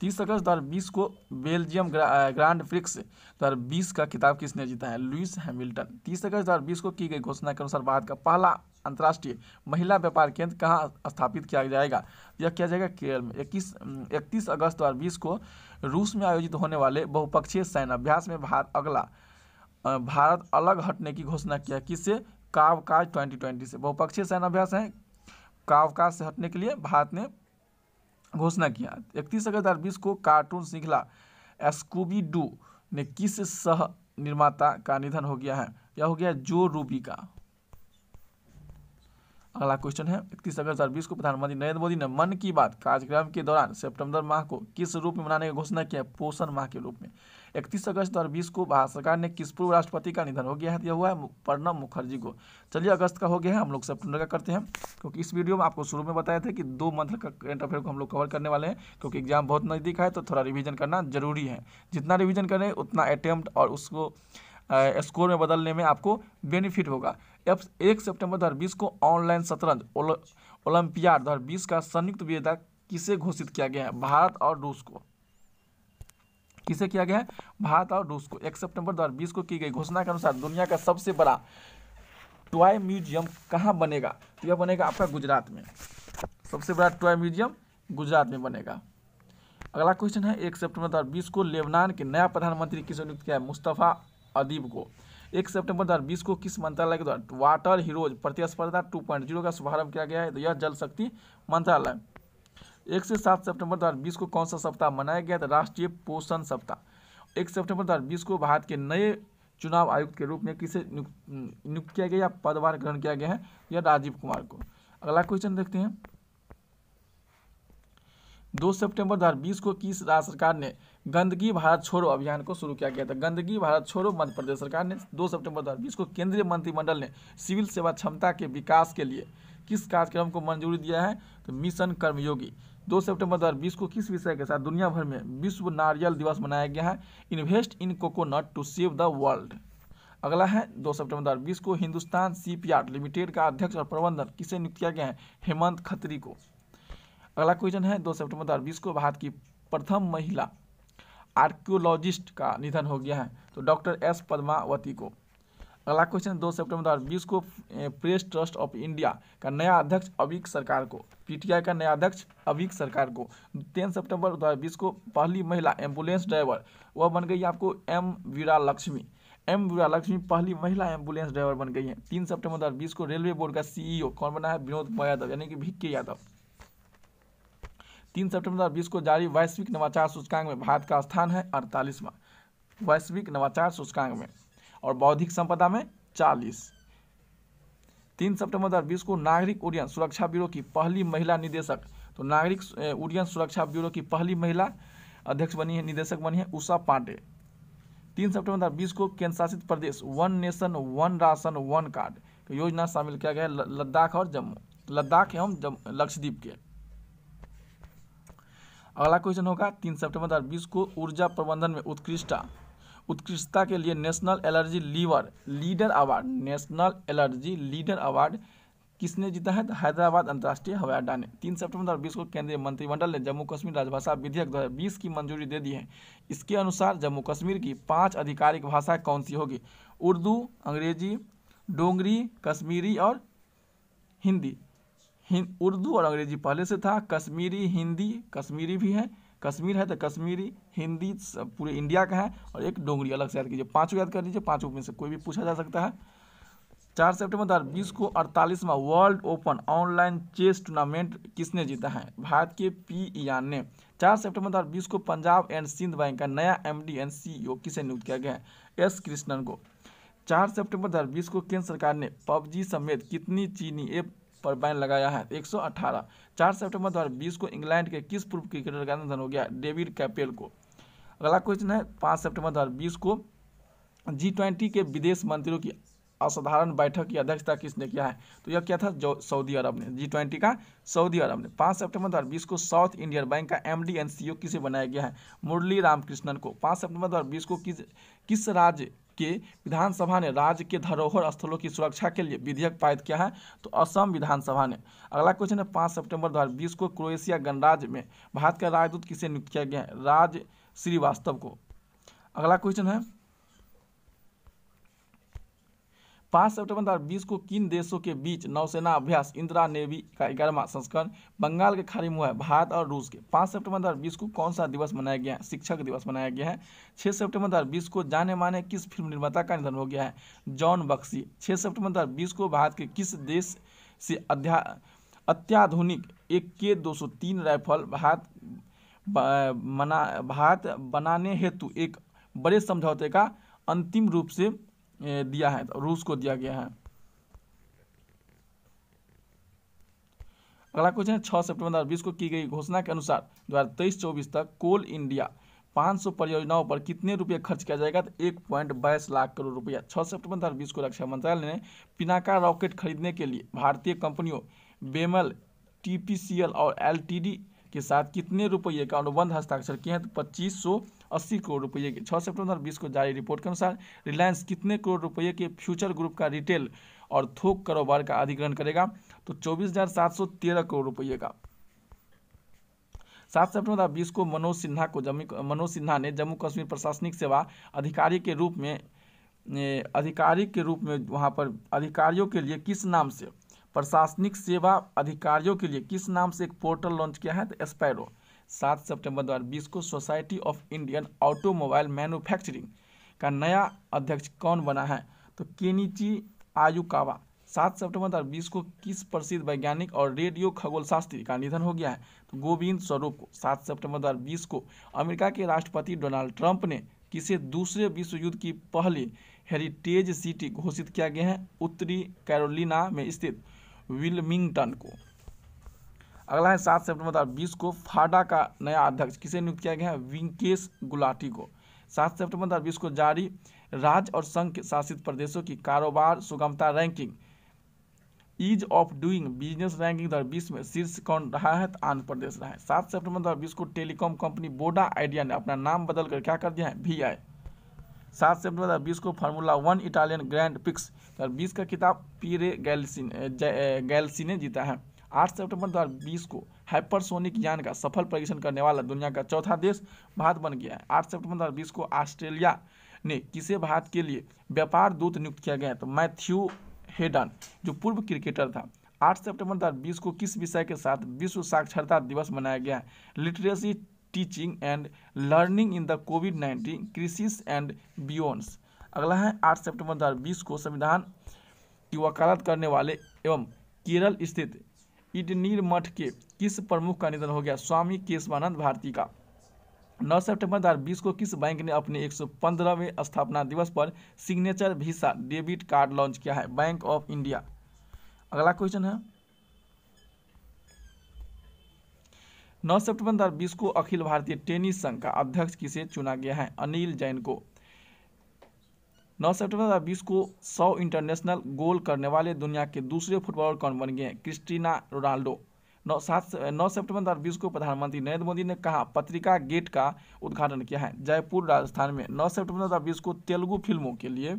तीस अगस्त दो हज़ार बीस को बेल्जियम ग्रांड फ्रिक्स दो हज़ार बीस का किताब किसने जीता है लुइस हैमिल्टन तीस अगस्त दो हज़ार बीस को की गई घोषणा के अनुसार भारत का पहला अंतर्राष्ट्रीय महिला व्यापार केंद्र कहाँ स्थापित किया जाएगा यह किया जाएगा केरल में इक्कीस इकतीस अगस्त दो बीस को रूस में आयोजित होने वाले बहुपक्षीय सैन्य अभ्यास में भारत अगला भारत अलग हटने की घोषणा किया किससे कावकाज ट्वेंटी से बहुपक्षीय सैन्य अभ्यास है कावकाज से हटने के लिए भारत ने घोषणा किया इकतीस अगस्त दो को कार्टून श्रृंखला एस्कूबी डू ने किस सह निर्माता का निधन हो गया है यह हो गया जो रूबी का अगला क्वेश्चन है इकतीस अगस्त दो को प्रधानमंत्री नरेंद्र मोदी ने मन की बात कार्यक्रम के दौरान सितंबर माह को किस रूप में मनाने की घोषणा किया पोषण माह के रूप में इकतीस अगस्त दो को भारत सरकार ने किस पूर्व राष्ट्रपति का निधन हो गया है यह हुआ है प्रणब मुखर्जी को चलिए अगस्त का हो गया है हम लोग सेप्टेम्बर का करते हैं क्योंकि इस वीडियो में आपको शुरू में बताया था कि दो मंथ का करंट अफेयर को हम लोग कवर करने वाले हैं क्योंकि एग्जाम बहुत नज़दीक है तो थोड़ा रिविजन करना जरूरी है जितना रिविजन करें उतना अटैम्प्ट और उसको स्कोर में बदलने में आपको बेनिफिट होगा एक सितंबर 2020 को ऑनलाइन शतरंज ओलंपियाड 2020 का संयुक्त विजेता किसे घोषित किया गया है भारत और रूस को किसे किया गया है भारत और रूस को एक सितंबर 2020 को की गई घोषणा के अनुसार दुनिया का सबसे बड़ा टॉय म्यूजियम कहाँ बनेगा तो यह बनेगा आपका गुजरात में सबसे बड़ा टॉय म्यूजियम गुजरात में बनेगा अगला क्वेश्चन है एक सितंबर दो को लेबनान के नया प्रधानमंत्री किसे नियुक्त किया है मुस्तफ़ा अदीब को एक सितंबर दो हज़ार बीस को किस मंत्रालय के द्वारा वाटर हीरोज प्रतिस्पर्धा टू पॉइंट जीरो का शुभारंभ किया गया है तो यह जल शक्ति मंत्रालय एक से सात सितंबर 2020 को कौन सा सप्ताह मनाया गया था राष्ट्रीय पोषण सप्ताह एक सितंबर 2020 को भारत के नए चुनाव आयुक्त के रूप में किसे नियुक्त किया गया या पदभार ग्रहण किया गया है या राजीव कुमार को अगला क्वेश्चन देखते हैं दो सितंबर 2020 को किस राज्य सरकार ने गंदगी भारत छोड़ो अभियान को शुरू किया गया था गंदगी भारत छोड़ो मध्य प्रदेश सरकार ने दो सितंबर 2020 को केंद्रीय मंत्रिमंडल ने सिविल सेवा क्षमता के विकास के लिए किस कार्यक्रम को मंजूरी दिया है तो मिशन कर्मयोगी दो सितंबर 2020 को किस विषय के साथ दुनिया भर में विश्व नारियल दिवस मनाया गया है invest in coconut to save the world अगला है दो सितंबर 2020 को हिंदुस्तान सीपीआर लिमिटेड का अध्यक्ष और प्रबंधन किसे नियुक्त किया गया है हेमंत खत्री को अगला क्वेश्चन है दो सितंबर दो को भारत की प्रथम महिला आर्क्योलॉजिस्ट का निधन हो गया है तो डॉक्टर एस पद्मावती को अगला क्वेश्चन दो सितंबर दो हज़ार बीस को प्रेस ट्रस्ट ऑफ इंडिया का नया अध्यक्ष अविक सरकार को पीटीआई का नया अध्यक्ष अविक सरकार को तीन सितंबर दो हज़ार बीस को पहली महिला एम्बुलेंस ड्राइवर वह बन गई आपको एम वीरा लक्ष्मी एम वीरा लक्ष्मी पहली महिला एम्बुलेंस ड्राइवर बन गई है तीन सेप्टेम्बर दो हज़ार बीस को रेलवे बोर्ड का सीईओ e कौन बना है विनोद यादव यानी कि भिक्के यादव तीन सेप्टेम्बर दो को जारी वैश्विक नवाचार सूचकांक में भारत का स्थान है अड़तालीसवां वैश्विक नवाचार सूचकांक में और बौद्धिक संपदा में चालीस तीन सितंबर दो को नागरिक उड्डयन सुरक्षा ब्यूरो की पहली महिला निदेशक तो नागरिक उड्डयन सुरक्षा ब्यूरो की पहली महिला अध्यक्ष बनी है निदेशक बनी है उषा पांडे तीन सितंबर दो को केंद्र शासित प्रदेश one nation one ration one card योजना शामिल किया गया लद्दाख और जम्मू लद्दाख एवं लक्षद्वीप के अगला क्वेश्चन होगा तीन सितंबर दो को ऊर्जा प्रबंधन में उत्कृष्टता उत्कृष्टता के लिए national allergy lever leader award national allergy leader award किसने जीता है हैदराबाद अंतर्राष्ट्रीय हवाई अड्डा ने तीन सितंबर 2020 को केंद्रीय मंत्रिमंडल ने जम्मू कश्मीर राजभाषा विधेयक 2020 की मंजूरी दे दी है इसके अनुसार जम्मू कश्मीर की पांच आधिकारिक भाषा कौन सी होगी उर्दू अंग्रेजी डोंगरी कश्मीरी और हिंदी हिं, उर्दू और अंग्रेजी पहले से था कश्मीरी हिंदी कश्मीरी भी है कश्मीर है तो कश्मीरी हिंदी पूरे इंडिया का है और एक डोंगरी अलग से याद कीजिए पाँचों याद कर लीजिए पाँचों में से कोई भी पूछा जा सकता है चार सेप्टेम्बर दो हज़ार बीस को अड़तालीसवां world open online chess tournament किसने जीता है भारत के पी ईयान ने चार सेप्टेम्बर दो हज़ार बीस को पंजाब एंड सिंध बैंक का नया M D and C O किसे नियुक्त किया गया है एस कृष्णन को चार सेप्टेम्बर दो हज़ार बीस को केंद्र सरकार ने पबजी समेत कितनी चीनी ऐप पर बैन लगाया है 118 4 सितंबर 2020 को इंग्लैंड के किस पूर्व क्रिकेटर का निधन हो गया डेविड कैपेल को अगला क्वेश्चन है पाँच सितंबर 2020 को जी ट्वेंटी के विदेश मंत्रियों की असाधारण बैठक की अध्यक्षता किसने किया है तो यह क्या था जो सऊदी अरब ने जी ट्वेंटी का सऊदी अरब ने पाँच सितंबर दो हज़ार बीस को साउथ इंडियन बैंक का M D and C O किसे बनाया गया है मुरली रामकृष्णन को पाँच सितंबर दो हज़ार बीस को किस किस राज्य के विधानसभा ने राज्य के धरोहर स्थलों की सुरक्षा के लिए विधेयक पारित किया है तो असम विधानसभा ने अगला क्वेश्चन है पाँच सितंबर दो को क्रोएशिया गणराज्य में भारत का राजदूत किसे नियुक्त किया गया है राज श्रीवास्तव को अगला क्वेश्चन है पाँच सितंबर दो बीस को किन देशों के बीच नौसेना अभ्यास इंदिरा नेवी का ग्यारहवा संस्करण बंगाल के खाड़ी में हुआ है भारत और रूस के पाँच सितंबर दो बीस को कौन सा दिवस मनाया गया है शिक्षक दिवस मनाया गया है छः सितंबर दो बीस को जाने माने किस फिल्म निर्माता का निधन हो गया है जॉन बक्सी छः सेप्टेम्बर दो बीस को भारत के किस देश से अध्या अत्याधुनिक एक के दो सौ तीन राइफल भारत बना भारत बनाने हेतु एक बड़े समझौते का अंतिम रूप से दिया है तो रूस को दिया गया है अगला क्वेश्चन है छह सितंबर दो को की गई घोषणा के अनुसार दो हज़ार तेईस तक कोल इंडिया 500 परियोजनाओं पर कितने रुपये खर्च किया जाएगा तो एक पॉइंट बाईस लाख करोड़ रुपया छः सितंबर दो को रक्षा मंत्रालय ने पिनाका रॉकेट खरीदने के लिए भारतीय कंपनियों बेमल टीपीसीएल और एलटीडी के साथ कितने रुपये का अनुबंध हस्ताक्षर किए हैं तो पच्चीस अस्सी करोड़ रुपये की छः सेप्टेम्बर बीस को जारी रिपोर्ट के अनुसार रिलायंस कितने करोड़ रुपये के फ्यूचर ग्रुप का रिटेल और थोक कारोबार का अधिग्रहण करेगा तो चौबीस हज़ार सात सौ तेरह करोड़ रुपये का सात सितंबर दो बीस को मनोज सिन्हा को जम्मू मनोज सिन्हा ने जम्मू कश्मीर प्रशासनिक सेवा अधिकारी के रूप में अधिकारी के रूप में वहाँ पर अधिकारियों के लिए किस नाम से प्रशासनिक सेवा अधिकारियों के लिए किस नाम से एक पोर्टल लॉन्च किया है तो स्पैरो सात सितंबर 2020 को society of Indian automobile manufacturing का नया अध्यक्ष कौन बना है तो केनिची आयुकावा सात सितंबर 2020 को किस प्रसिद्ध वैज्ञानिक और रेडियो खगोल शास्त्री का निधन हो गया है तो गोविंद स्वरूप को सात सितंबर 2020 को अमेरिका के राष्ट्रपति डोनाल्ड ट्रंप ने किसे दूसरे विश्व युद्ध की पहली हेरिटेज सिटी घोषित किया गया है उत्तरी कैरोलिना में स्थित विलमिंगटन को अगला है सात सितंबर दो हज़ार बीस को फाडा का नया अध्यक्ष किसे नियुक्त किया गया है विंकेश गुलाटी को सात सितंबर दो बीस को जारी राज्य और संघ शासित प्रदेशों की कारोबार सुगमता ranking ease of doing business ranking दो बीस में शीर्ष कौन रहा है तो आंध्र प्रदेश रहा है सात सितंबर दो बीस को टेलीकॉम कंपनी बोडा आइडिया ने अपना नाम बदलकर क्या कर दिया है वी आई सात सितंबर दो बीस को formula one Italian grand prix दो बीस का किताब पीरे गैलसिन गैलसी ने जीता है आठ सितंबर दो को हाइपरसोनिक यान का सफल परीक्षण करने वाला दुनिया का चौथा देश भारत बन गया है आठ सितंबर दो को ऑस्ट्रेलिया ने किसे भारत के लिए व्यापार दूत नियुक्त किया गया तो मैथ्यू हेडन जो पूर्व क्रिकेटर था 8 सितंबर 2020 को किस विषय के साथ विश्व साक्षरता दिवस मनाया गया है literacy teaching and learning in the covid nineteen crisis and beyond अगला है 8 सितंबर 2020 को संविधान की वकालत करने वाले एवं केरल स्थित इडनीर मठ के किस प्रमुख का निधन हो गया स्वामी केशवानंद भारती का 9 सितंबर 2020 को किस बैंक ने अपने 115वें स्थापना दिवस पर signature visa debit card launch किया है बैंक ऑफ इंडिया अगला क्वेश्चन है 9 सितंबर 2020 को अखिल भारतीय टेनिस संघ का अध्यक्ष किसे चुना गया है अनिल जैन को नौ सेप्टेम्बर 2020 को सौ इंटरनेशनल गोल करने वाले दुनिया के दूसरे फुटबॉलर कौन बन गए क्रिस्टीना रोनाल्डो नौ सात नौ सितंबर 2020 को प्रधानमंत्री नरेंद्र मोदी ने कहा पत्रिका गेट का उद्घाटन किया है जयपुर राजस्थान में नौ सितंबर बीस को तेलुगु फिल्मों के लिए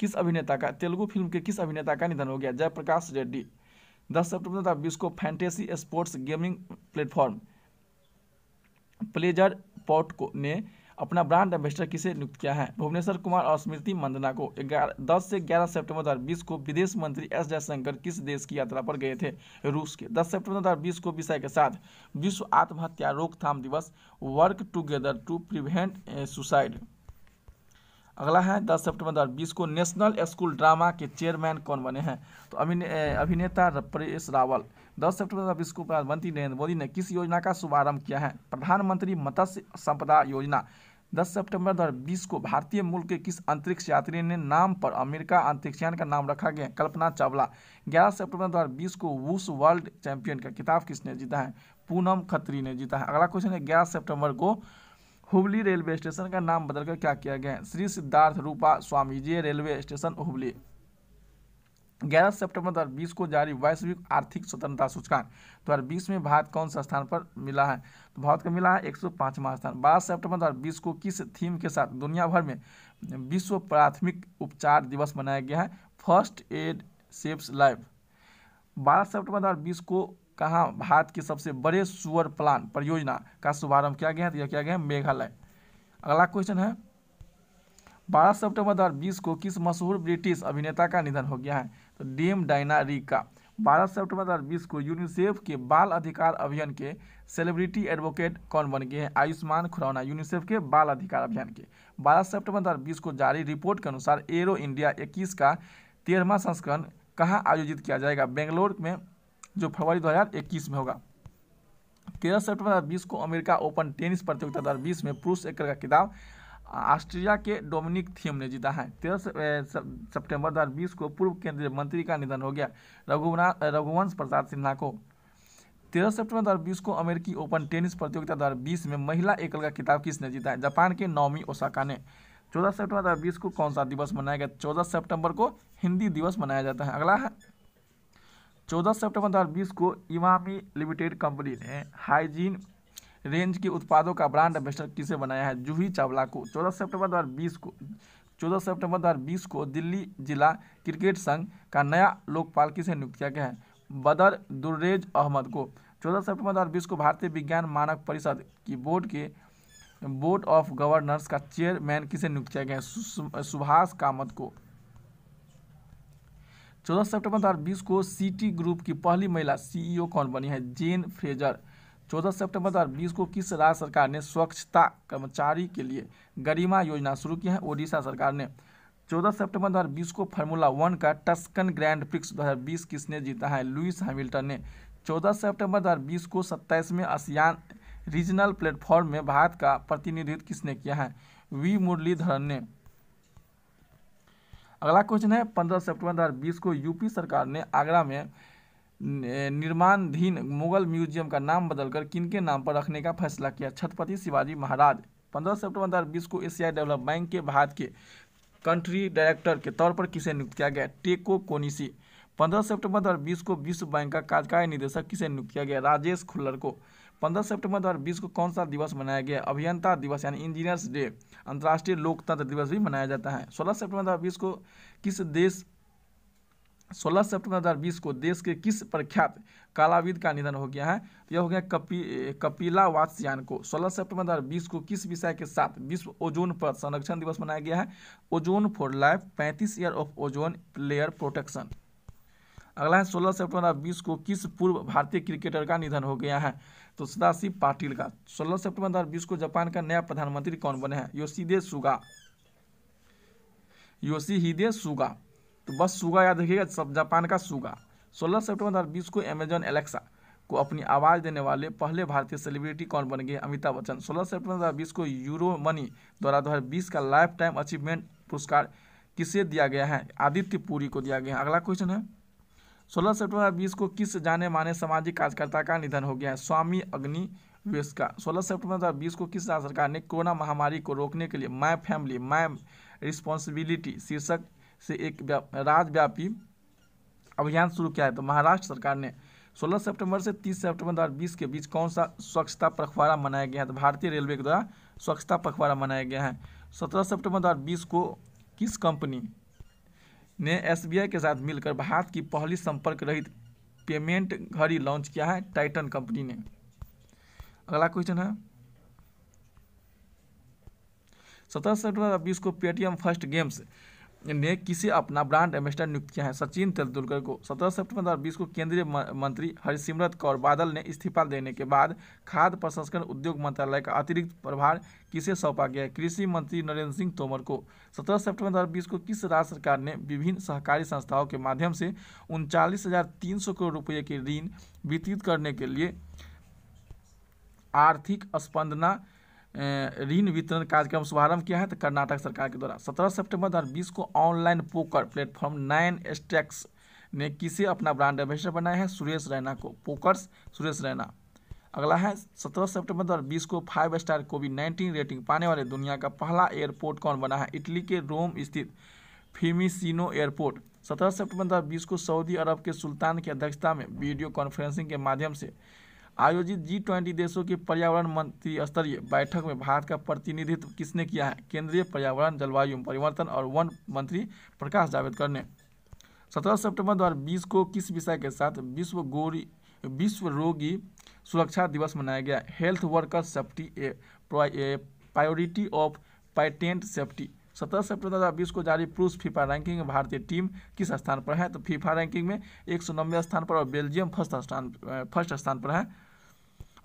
किस अभिनेता का तेलुगु फिल्म के किस अभिनेता का निधन हो गया जयप्रकाश रेड्डी दस सितंबर बीस को fantasy sports gaming platform pleasure pot को ने अपना ब्रांड एम्बेसडर किसे नियुक्त किया है भुवनेश्वर कुमार और स्मृति मंदना को दस से ग्यारह सेप्टेम्बर दो को विदेश मंत्री एस जयशंकर किस देश की यात्रा पर गए थे रूस के दस सेप्टेम्बर दो को विषय के साथ विश्व आत्महत्या रोकथाम दिवस work together to prevent suicide अगला है 10 सितंबर 2020 को नेशनल स्कूल ड्रामा के चेयरमैन कौन बने हैं तो अभिनेता परेश रावल 10 सितंबर 2020 को प्रधानमंत्री नरेंद्र मोदी ने किस योजना का शुभारंभ किया है प्रधानमंत्री मत्स्य संपदा योजना 10 सितंबर 2020 को भारतीय मूल के किस अंतरिक्ष यात्री ने नाम पर अमेरिका अंतरिक्षयान का नाम रखा गया कल्पना चावला 11 सितंबर 2020 को वुस वर्ल्ड चैंपियन का किताब किसने जीता है पूनम खत्री ने जीता है अगला क्वेश्चन है ग्यारह सेप्टेम्बर को हुबली रेलवे स्टेशन का नाम बदलकर क्या किया गया है श्री सिद्धार्थ रूपा स्वामी जी रेलवे स्टेशन हुबली ग्यारह सितंबर 2020 को जारी वैश्विक आर्थिक स्वतंत्रता सूचकांक 2020 में भारत कौन सा स्थान पर मिला है तो भारत का मिला है एक सौ स्थान बारह सितंबर 2020 को किस थीम के साथ दुनिया भर में विश्व प्राथमिक उपचार दिवस मनाया गया है फर्स्ट एड सेव्स लाइफ बारह सितंबर 2020 को कहा भारत के सबसे बड़े सुअर प्लान परियोजना का शुभारंभ किया गया है तो यह किया गया है मेघालय अगला क्वेश्चन है बारह सितंबर 2020 को किस मशहूर ब्रिटिश अभिनेता का निधन हो गया है डेम डाइना रिका बारह सेप्टेम्बर 2020 को यूनिसेफ के बाल अधिकार अभियान के सेलिब्रिटी एडवोकेट कौन बन गए हैं आयुष्मान खुराना यूनिसेफ के बाल अधिकार अभियान के बारह सितंबर 2020 को जारी रिपोर्ट के अनुसार एरो इंडिया इक्कीस का तेरहवा संस्करण कहाँ आयोजित किया जाएगा बेंगलोर में जो फरवरी 2021 में होगा तेरह सितंबर 2020 को अमेरिका ओपन टेनिस प्रतियोगिता दो में पुरुष एकल का किताब ऑस्ट्रिया के डोमिनिक थीम ने जीता है तेरह सितंबर 2020 को पूर्व केंद्रीय मंत्री का निधन हो गया रघुनाथ रघुवंश प्रसाद सिन्हा को तेरह सितंबर 2020 को अमेरिकी ओपन टेनिस प्रतियोगिता 2020 में महिला एकल का खिताब किसने जीता है जापान के नौमी ओसाका ने चौदह सितंबर 2020 को कौन सा दिवस मनाया गया चौदह सितंबर को हिंदी दिवस मनाया जाता है अगला है चौदह सितंबर 2020 को इमामी लिमिटेड कंपनी ने हाइजीन रेंज के उत्पादों का ब्रांड एम्बेसडर किसे बनाया है जूही चावला को चौदह सितंबर 2020 को चौदह सितंबर 2020 को दिल्ली जिला क्रिकेट संघ का नया लोकपाल किसे नियुक्त किया गया है बदर दुर्रेज अहमद को चौदह सितंबर 2020 को भारतीय विज्ञान मानक परिषद की बोर्ड के बोर्ड ऑफ गवर्नर्स का चेयरमैन किसे नियुक्त किया गया है सुभाष कामत को चौदह सितंबर 2020 को सिटी ग्रुप की पहली महिला सीईओ कौन बनी है जेन फ्रेजर चौदह सितंबर 2020 को किस राज्य सरकार ने स्वच्छता कर्मचारी के लिए गरिमा योजना शुरू की है ओडिशा सरकार ने चौदह सितंबर 2020 को फार्मूला वन का टस्कन ग्रैंड प्रिक्स 2020 किसने जीता है लुइस हैमिल्टन ने चौदह सितंबर 2020 को सत्ताईसवें आसियान रीजनल प्लेटफॉर्म में भारत का प्रतिनिधित्व किसने किया है वी मुरलीधरन ने अगला क्वेश्चन है पंद्रह सितंबर दो को यूपी सरकार ने आगरा में निर्माणाधीन मुगल म्यूजियम का नाम बदलकर किनके नाम पर रखने का फैसला किया छत्रपति शिवाजी महाराज पंद्रह सितंबर 2020 को एशियाई डेवलप बैंक के भारत के कंट्री डायरेक्टर के तौर पर किसे नियुक्त किया गया टेको कोनिसी पंद्रह सितंबर 2020 को विश्व बैंक का कार्यकारी निदेशक किसे नियुक्त किया गया राजेश खुल्लर को पंद्रह सितंबर 2020 को कौन सा दिवस मनाया गया अभियंता दिवस यानी इंजीनियर्स डे अंतर्राष्ट्रीय लोकतंत्र दिवस भी मनाया जाता है सोलह सितंबर 2020 को किस देश सोलह सितंबर 2020 को देश के किस प्रख्यात कलाविद का निधन हो गया है तो यह हो गया कपि कपिला वात्स्यान को 16 सितंबर 2020 को किस विषय के साथ विश्व ओजोन पर संरक्षण दिवस मनाया गया है ozone for life 35 year of ozone layer protection अगला है 16 सितंबर 2020 को किस पूर्व भारतीय क्रिकेटर का निधन हो गया है तो सदाशिव पाटिल का सोलह सितंबर 2020 को जापान का नया प्रधानमंत्री कौन बने हैं योशीदे सुगा योशिहिदे सुगा तो बस सुगा याद रखिएगा सब जापान का सुगा सोलह सितंबर 2020 को अमेजन एलेक्सा को अपनी आवाज़ देने वाले पहले भारतीय सेलिब्रिटी कौन बन गए अमिताभ बच्चन 16 सितंबर 2020 को यूरो मनी द्वारा 2020 का लाइफ टाइम अचीवमेंट पुरस्कार किसे दिया गया है आदित्य पुरी को दिया गया है अगला क्वेश्चन है सोलह सेप्टेम्बर बीस को किस जाने माने सामाजिक कार्यकर्ता का निधन हो गया है स्वामी अग्नि वेश का सोलह सेप्टेम्बर बीस को किस राज्य सरकार ने कोरोना महामारी को रोकने के लिए माय फैमिली माय रिस्पॉन्सिबिलिटी शीर्षक से एक राज्यव्यापी अभियान शुरू किया है तो महाराष्ट्र सरकार ने 16 सितंबर से 30 सितंबर 2020 के बीच कौन सा स्वच्छता पखवाड़ा मनाया गया है तो भारतीय रेलवे के द्वारा स्वच्छता पखवाड़ा मनाया गया है 17 सितंबर 2020 को किस कंपनी ने एसबीआई के साथ मिलकर भारत की पहली संपर्क रहित पेमेंट घड़ी लॉन्च किया है टाइटन कंपनी ने अगला क्वेश्चन है सत्रह सितंबर बीस को पेटीएम फर्स्ट गेम्स ने किसे अपना ब्रांड एम्बेसडर नियुक्त किया है सचिन तेंदुलकर को 17 सितंबर 2020 को केंद्रीय मंत्री हरसिमरत कौर बादल ने इस्तीफा देने के बाद खाद्य प्रसंस्करण उद्योग मंत्रालय का अतिरिक्त प्रभार किसे सौंपा गया है कृषि मंत्री नरेंद्र सिंह तोमर को 17 सितंबर 2020 को किस राज्य सरकार ने विभिन्न सहकारी संस्थाओं के माध्यम से उनचालीस करोड़ रुपये के ऋण वितरित करने के लिए आर्थिक स्पंदना ऋण वितरण कार्यक्रम शुभारंभ किया है तो कर्नाटक सरकार के द्वारा सत्रह सितंबर 2020 को online poker platform nine stacks ने किसे अपना ब्रांड एम्बेसडर बनाया है सुरेश रैना को पोकर्स सुरेश रैना अगला है सत्रह सितंबर 2020 को five star COVID nineteen rating पाने वाले दुनिया का पहला एयरपोर्ट कौन बना है इटली के रोम स्थित फिमिसिनो एयरपोर्ट सत्रह सेप्टेम्बर दो को सऊदी अरब के सुल्तान की अध्यक्षता में वीडियो कॉन्फ्रेंसिंग के माध्यम से आयोजित जी ट्वेंटी देशों की पर्यावरण मंत्री स्तरीय बैठक में भारत का प्रतिनिधित्व किसने किया है केंद्रीय पर्यावरण जलवायु परिवर्तन और वन मंत्री प्रकाश जावड़ेकर ने सत्रह सितंबर 2020 को किस विषय के साथ विश्व गोरी विश्व रोगी सुरक्षा दिवस मनाया गया health worker safety a priority of patient safety सत्रह सितंबर दो बीस को जारी पुरुष फीफा रैंकिंग में भारतीय टीम किस स्थान पर है तो फीफा रैंकिंग में एक सौ नब्बे स्थान पर और बेल्जियम फर्स्ट स्थान फर्स्ट स्थान पर है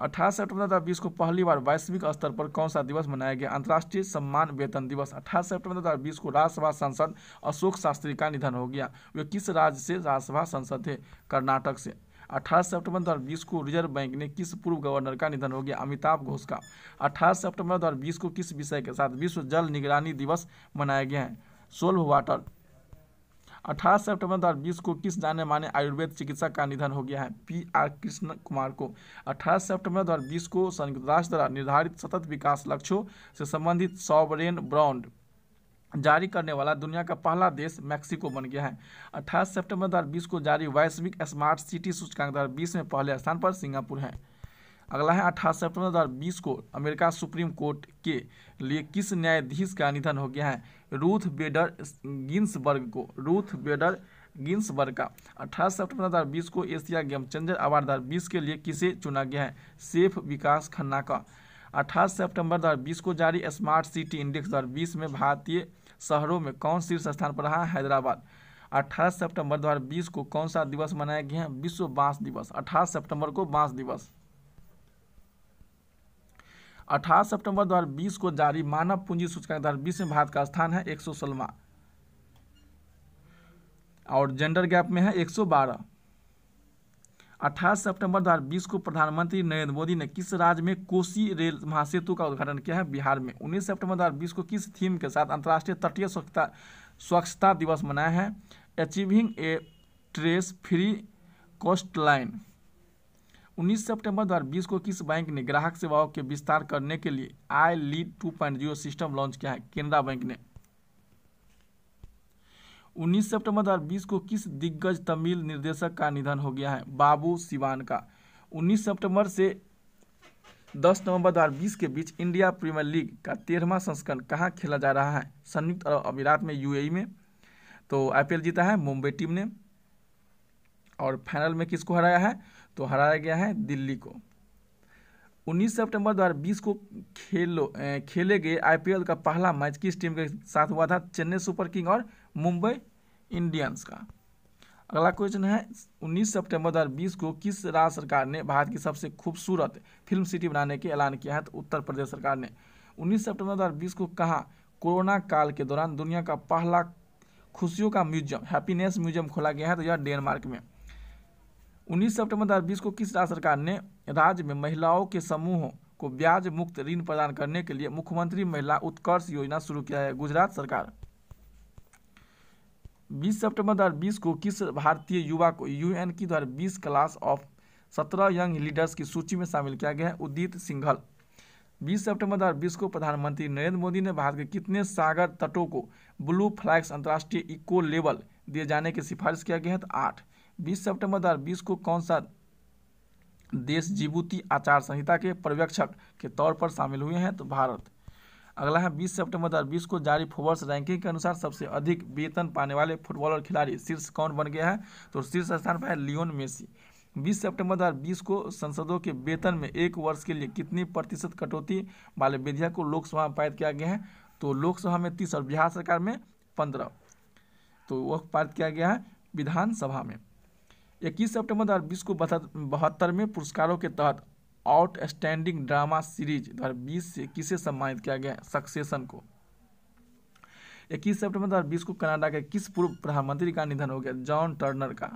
अठारह सितंबर दो बीस को पहली बार वैश्विक स्तर पर कौन सा दिवस मनाया गया अंतर्राष्ट्रीय सम्मान वेतन दिवस अठारह सितंबर दो बीस को राज्यसभा सांसद अशोक शास्त्री का निधन हो गया वे किस राज्य से राज्यसभा सांसद थे कर्नाटक से अठारह सितंबर बीस को रिजर्व बैंक ने किस पूर्व गवर्नर का निधन हो गया अमिताभ घोष का अठारह सितंबर बीस को किस विषय के साथ विश्व जल निगरानी दिवस मनाया गया है सोल्व वाटर अठारह सितंबर दो बीस को किस जाने माने आयुर्वेद चिकित्सक का निधन हो गया है पी आर कृष्ण कुमार को अट्ठाईस सितंबर दो बीस को संयुक्त राष्ट्र द्वारा निर्धारित सतत विकास लक्ष्यों से संबंधित सॉवरेन ब्रांड जारी करने वाला दुनिया का पहला देश मैक्सिको बन गया है 28 सितंबर 2020 को जारी वैश्विक स्मार्ट सिटी सूचकांक 2020 में पहले स्थान पर सिंगापुर है अगला है अठारह सितंबर 2020 को अमेरिका सुप्रीम कोर्ट के लिए किस न्यायाधीश का निधन हो गया है रूथ बेडर गिन्सबर्ग को रूथ बेडर गिन्सबर्ग का 18 सितंबर 2020 को एशिया गेम चेंजर अवार्ड 2020 के लिए किसे चुना गया है सेफ विकास खन्ना का 18 सितंबर 2020 को जारी स्मार्ट सिटी इंडेक्स 2020 में भारतीय शहरों में कौन शीर्ष स्थान पर रहा हैदराबाद 18 सितंबर 2020 को कौन सा दिवस मनाया गया है विश्व बांस दिवस 18 सितंबर को बांस दिवस अठारह सितंबर 2020 को जारी मानव पूंजी सूचकांक 2020 में भारत का स्थान है एक सौ और जेंडर गैप में है 112 18 सितंबर 2020 को प्रधानमंत्री नरेंद्र मोदी ने किस राज्य में कोसी रेल महासेतु का उद्घाटन किया है बिहार में 19 सितंबर 2020 को किस थीम के साथ अंतर्राष्ट्रीय तटीय स्वच्छता स्वच्छता दिवस मनाया है achieving a trash free coastline 19 सितंबर 2020 को किस बैंक ने ग्राहक सेवाओं के विस्तार करने के लिए आई लीड 2.0 सिस्टम लॉन्च किया है केनरा बैंक ने 19 सितंबर 2020 को किस दिग्गज तमिल निर्देशक का निधन हो गया है बाबू सिवान का 19 सितंबर से 10 नवंबर 2020 के बीच इंडिया प्रीमियर लीग का तेरहवा संस्करण कहाँ खेला जा रहा है संयुक्त अरब अमीरात में यू में तो आई जीता है मुंबई टीम ने और फाइनल में किसको हराया है तो हराया गया है दिल्ली को 19 सितंबर 2020 को खेलो खेले गए आईपीएल का पहला मैच किस टीम के साथ हुआ था चेन्नई सुपर किंग और मुंबई इंडियंस का अगला क्वेश्चन है 19 सितंबर 2020 को किस राज्य सरकार ने भारत की सबसे खूबसूरत फिल्म सिटी बनाने के ऐलान किया है तो उत्तर प्रदेश सरकार ने 19 सितंबर 2020 को कहा कोरोना काल के दौरान दुनिया का पहला खुशियों का म्यूजियम हैप्पीनेस म्यूजियम खोला गया है तो यह डेनमार्क में उन्नीस सितंबर 2020 को किस राज्य सरकार ने राज्य में महिलाओं के समूहों को ब्याज मुक्त ऋण प्रदान करने के लिए मुख्यमंत्री महिला उत्कर्ष योजना शुरू किया है गुजरात सरकार 20 सितंबर 2020 को किस भारतीय युवा को यूएन की द्वारा बीस क्लास ऑफ 17 यंग लीडर्स की सूची में शामिल किया गया है उदित सिंघल 20 सितंबर 2020 को प्रधानमंत्री नरेंद्र मोदी ने भारत के कितने सागर तटों को ब्लू फ्लैग्स अंतर्राष्ट्रीय इको लेवल दिए जाने की सिफारिश किया गया है तो आठ बीस सेप्टेम्बर दो को कौन सा देश जिबूती आचार संहिता के पर्यवेक्षक के तौर पर शामिल हुए हैं तो भारत अगला है 20 सितंबर दो को जारी फोवर्स रैंकिंग के अनुसार सबसे अधिक वेतन पाने वाले फुटबॉलर खिलाड़ी शीर्ष कौन बन गया है तो शीर्ष स्थान पर है लियोन मेसी 20 सितंबर दो को संसदों के वेतन में एक वर्ष के लिए कितनी प्रतिशत कटौती वाले विधेयक को लोकसभा में पारित किया गया है तो लोकसभा में तीस और बिहार सरकार में पंद्रह तो वह पारित किया गया है विधानसभा में इक्कीस सितंबर 2020 को बहत्तर में पुरस्कारों के तहत आउटस्टैंडिंग ड्रामा सीरीज 2020 से किसे सम्मानित किया गया सक्सेशन को इक्कीस सितंबर 2020 को कनाडा के किस पूर्व प्रधानमंत्री का निधन हो गया जॉन टर्नर का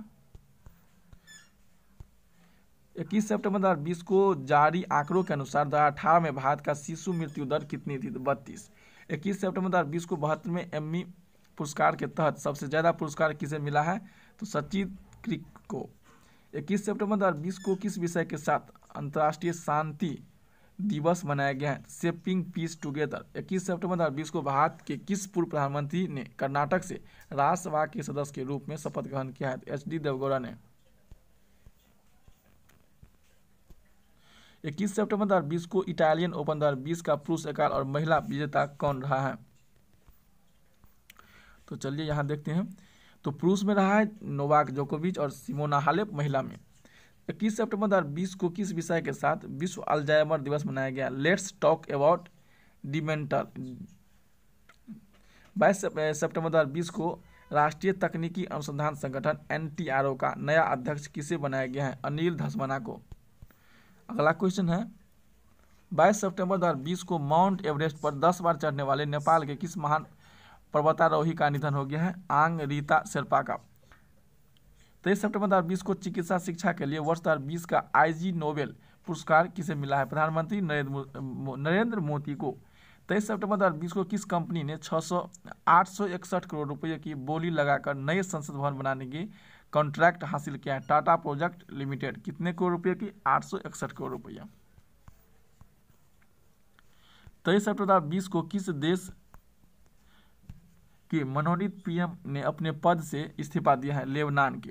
इक्कीस सितंबर 2020 को जारी आंकड़ों के अनुसार दो में भारत का शिशु मृत्यु दर कितनी थी तो बत्तीस इक्कीस सितंबर 2020 को बहत्तर में एम्मी पुरस्कार के तहत सबसे ज़्यादा पुरस्कार किसे मिला है तो सचित क्रिक को 21 सितंबर 2020 को किस विषय के साथ अंतर्राष्ट्रीय शांति दिवस मनाया गया है सेपिंग पीस टुगेदर 21 सितंबर 2020 को भारत के किस पूर्व प्रधानमंत्री ने कर्नाटक से राज्यसभा के सदस्य के रूप में शपथ ग्रहण किया है एच डी देवगौड़ा ने 21 सितंबर 2020 को इटालियन ओपन 2020 का पुरुष एकाल और महिला विजेता कौन रहा है तो चलिए यहाँ देखते हैं तो पुरुष में रहा है नोवाक जोकोविच और सिमोना हालेप महिला में इक्कीस सेप्टेम्बर दो को किस विषय के साथ विश्व अल्जायमर दिवस मनाया गया लेट्स टॉक अबाउट डिमेंटल बाईस सेप्टेम्बर दो बीस को राष्ट्रीय तकनीकी अनुसंधान संगठन एन का नया अध्यक्ष किसे बनाया गया है अनिल धसमाना को अगला क्वेश्चन है 22 सितंबर 2020 को माउंट एवरेस्ट पर 10 बार चढ़ने वाले नेपाल के किस महान पर्वतारोही का निधन हो गया है आंग रीता शेरपा का तेईस सितंबर 2020 को चिकित्सा शिक्षा के लिए वर्ष 2020 का आईजी नोबेल पुरस्कार किसे मिला है प्रधानमंत्री नरेंद्र मोदी को तेईस सितंबर 2020 को किस कंपनी ने 600 861 करोड़ रुपये की बोली लगाकर नए संसद भवन बनाने की कॉन्ट्रैक्ट हासिल किया है टाटा प्रोजेक्ट लिमिटेड कितने करोड़ रुपये की आठ करोड़ रुपया तेईस अक्टूबर बीस को किस देश के मनोनीत पीएम ने अपने पद से इस्तीफा दिया है लेबनान के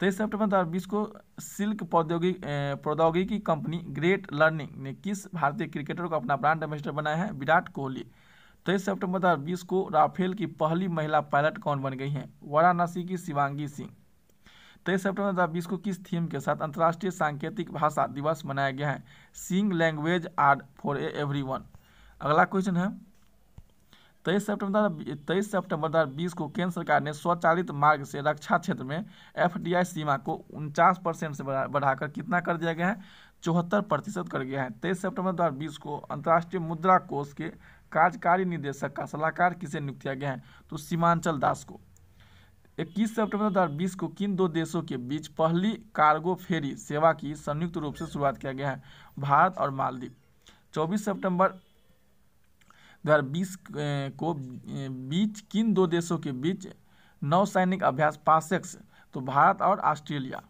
तेईस सितंबर दो को सिल्क प्रौद्योगिक प्रौद्योगिकी कंपनी ग्रेट लर्निंग ने किस भारतीय क्रिकेटर को अपना ब्रांड एम्बेसडर बनाया है विराट कोहली तेईस सितंबर दो को राफेल की पहली महिला पायलट कौन बन गई हैं वाराणसी की शिवांगी सिंह तेईस सितंबर दो को किस थीम के साथ अंतर्राष्ट्रीय सांकेतिक भाषा दिवस मनाया गया है सिंग language art for everyone अगला क्वेश्चन है तेईस सितंबर तेईस सेप्टेम्बर दो हज़ार बीस को केंद्र सरकार ने स्वचालित मार्ग से रक्षा क्षेत्र में एफ सीमा को उनचास परसेंट से बढ़ा बढ़ाकर कितना कर दिया गया है चौहत्तर प्रतिशत कर गया है तेईस सेप्टेम्बर दो हज़ार बीस को अंतर्राष्ट्रीय मुद्रा कोष के कार्यकारी निदेशक का सलाहकार किसे नियुक्त किया गया है तो सीमांचल दास को इक्कीस सितंबर 2020 को किन दो देशों के बीच पहली कार्गो फेरी सेवा की संयुक्त रूप से शुरुआत किया गया है भारत और मालदीव 24 सितंबर 2020 को बीच किन दो देशों के बीच नौसैनिक अभ्यास पासेक्स तो भारत और ऑस्ट्रेलिया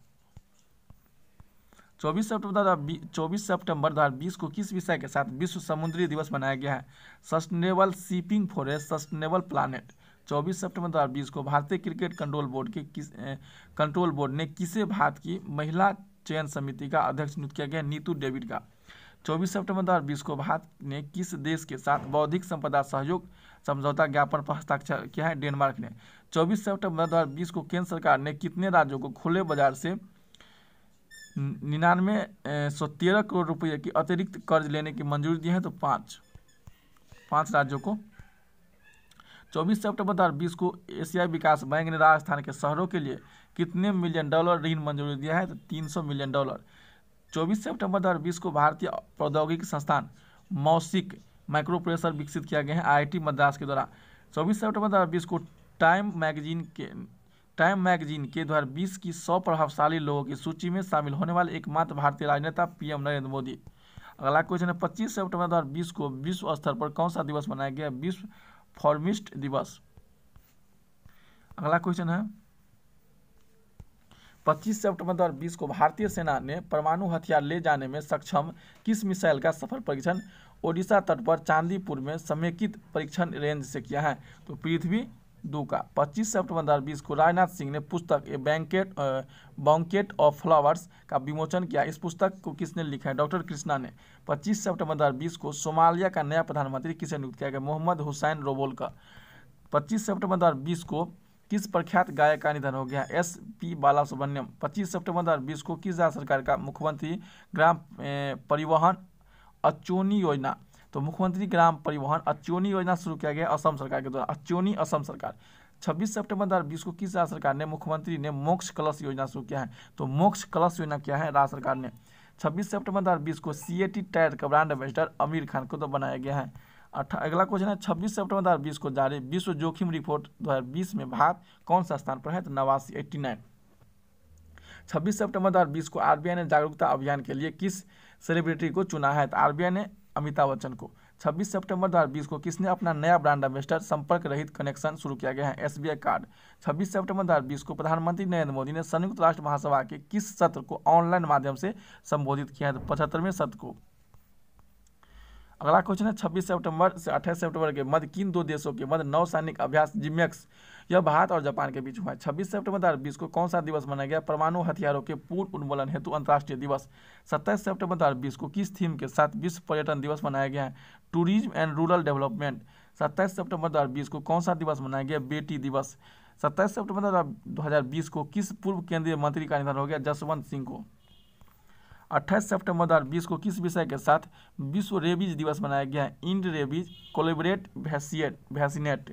24 सितंबर चौबीस सितंबर 2020 को किस विषय के साथ विश्व समुद्री दिवस मनाया गया है sustainable shipping a sustainable planet 24 सितंबर 2020 को भारतीय क्रिकेट कंट्रोल बोर्ड के किस कंट्रोल बोर्ड ने किसे भारत की महिला चयन समिति का अध्यक्ष नियुक्त किया गया नीतू डेविड का 24 सितंबर 2020 को भारत ने किस देश के साथ बौद्धिक संपदा सहयोग समझौता ज्ञापन पर हस्ताक्षर किया है डेनमार्क ने 24 सितंबर 2020 को केंद्र सरकार ने कितने राज्यों को खुले बाजार से निन्यानवे सौ तेरह करोड़ रुपये की अतिरिक्त कर्ज लेने की मंजूरी दी है तो पाँच पाँच राज्यों को 24 सितंबर 2020 को एशियाई विकास बैंक ने राजस्थान के शहरों के लिए कितने मिलियन डॉलर ऋण मंजूरी दिया है तो 300 मिलियन डॉलर 24 सितंबर 2020 को भारतीय प्रौद्योगिकी संस्थान मौसिक माइक्रोप्रोसेसर विकसित किया गया है आई मद्रास के द्वारा 24 सितंबर 2020 को टाइम मैगजीन के टाइम मैगजीन के 2020 की 100 प्रभावशाली लोगों की सूची में शामिल होने वाले एकमात्र भारतीय राजनेता पीएम नरेंद्र मोदी अगला क्वेश्चन है पच्चीस सितंबर 2020 को विश्व स्तर पर कौन सा दिवस मनाया गया विश्व फॉर्मिस्ट दिवस अगला क्वेश्चन है 25 सितंबर 2020 को भारतीय सेना ने परमाणु हथियार ले जाने में सक्षम किस मिसाइल का सफल परीक्षण ओडिशा तट पर चांदीपुर में समेकित परीक्षण रेंज से किया है तो पृथ्वी दो का 25 सितंबर 2020 को राजनाथ सिंह ने पुस्तक a banquet banquet of flowers का विमोचन किया इस पुस्तक को किसने लिखा है डॉक्टर कृष्णा ने 25 सितंबर 2020 को सोमालिया का नया प्रधानमंत्री किसे नियुक्त किया गया मोहम्मद हुसैन रोबोल का 25 सितंबर 2020 को किस प्रख्यात गायक का निधन हो गया एस पी बाला सुब्रमण्यम पच्चीस सितंबर दो को किस राज्य सरकार का मुख्यमंत्री ग्राम परिवहन अचोनी योजना तो मुख्यमंत्री ग्राम परिवहन अचोनी योजना शुरू किया गया असम सरकार के द्वारा अचोनी असम सरकार 26 सितंबर दो को किस राज्य सरकार ने मुख्यमंत्री ने मोक्ष कलश योजना शुरू किया है तो मोक्ष कलश योजना क्या है राज्य सरकार ने 26 सितंबर दो को सी ए टी टायर का ब्रांड एम्बेसडर आमिर खान को तो बनाया गया है अगला क्वेश्चन है छब्बीस सितंबर दो को जारी विश्व जोखिम रिपोर्ट 2020 में भारत कौन सा स्थान पर है तो नवासी एट्टी नाइन छब्बीस सेप्टेम्बर दो को आर ने जागरूकता अभियान के लिए किस सेलिब्रिटी को चुना है तो आर ने अमिताभ बच्चन को 26 सितंबर 2020 को किसने अपना नया ब्रांड एम्बेसडर संपर्क रहित कनेक्शन शुरू किया गया है एस कार्ड 26 सितंबर 2020 को प्रधानमंत्री नरेंद्र मोदी ने संयुक्त राष्ट्र महासभा के किस सत्र को ऑनलाइन माध्यम से संबोधित किया है तो पचहत्तरवें सत्र को अगला क्वेश्चन है छब्बीस सितंबर से अट्ठाईस सितंबर के मध्य किन दो देशों के मध्य नौसैनिक अभ्यास जिमेक्स यह भारत और जापान के बीच हुआ है छब्बीस सेप्टेम्बर दो हज़ार बीस को कौन सा दिवस मनाया गया परमाणु हथियारों के पूर्ण उन्मूलन हेतु अंतर्राष्ट्रीय दिवस सत्ताईस सेप्टेम्बर दो हज़ार बीस को किस थीम के साथ विश्व पर्यटन दिवस मनाया गया है टूरिज्म एंड रूरल डेवलपमेंट सत्ताईस सेप्टेम्बर दो हज़ार बीस को कौन सा दिवस मनाया गया बेटी दिवस सत्ताईस सेप्टेम्बर दो हज़ार बीस को किस पूर्व केंद्रीय मंत्री का निधन हो गया जसवंत सिंह को 28 सितंबर 2020 को किस विषय के साथ विश्व रेबीज दिवस मनाया गया है इंड रेबीज कोलेबरेट वैसिनेट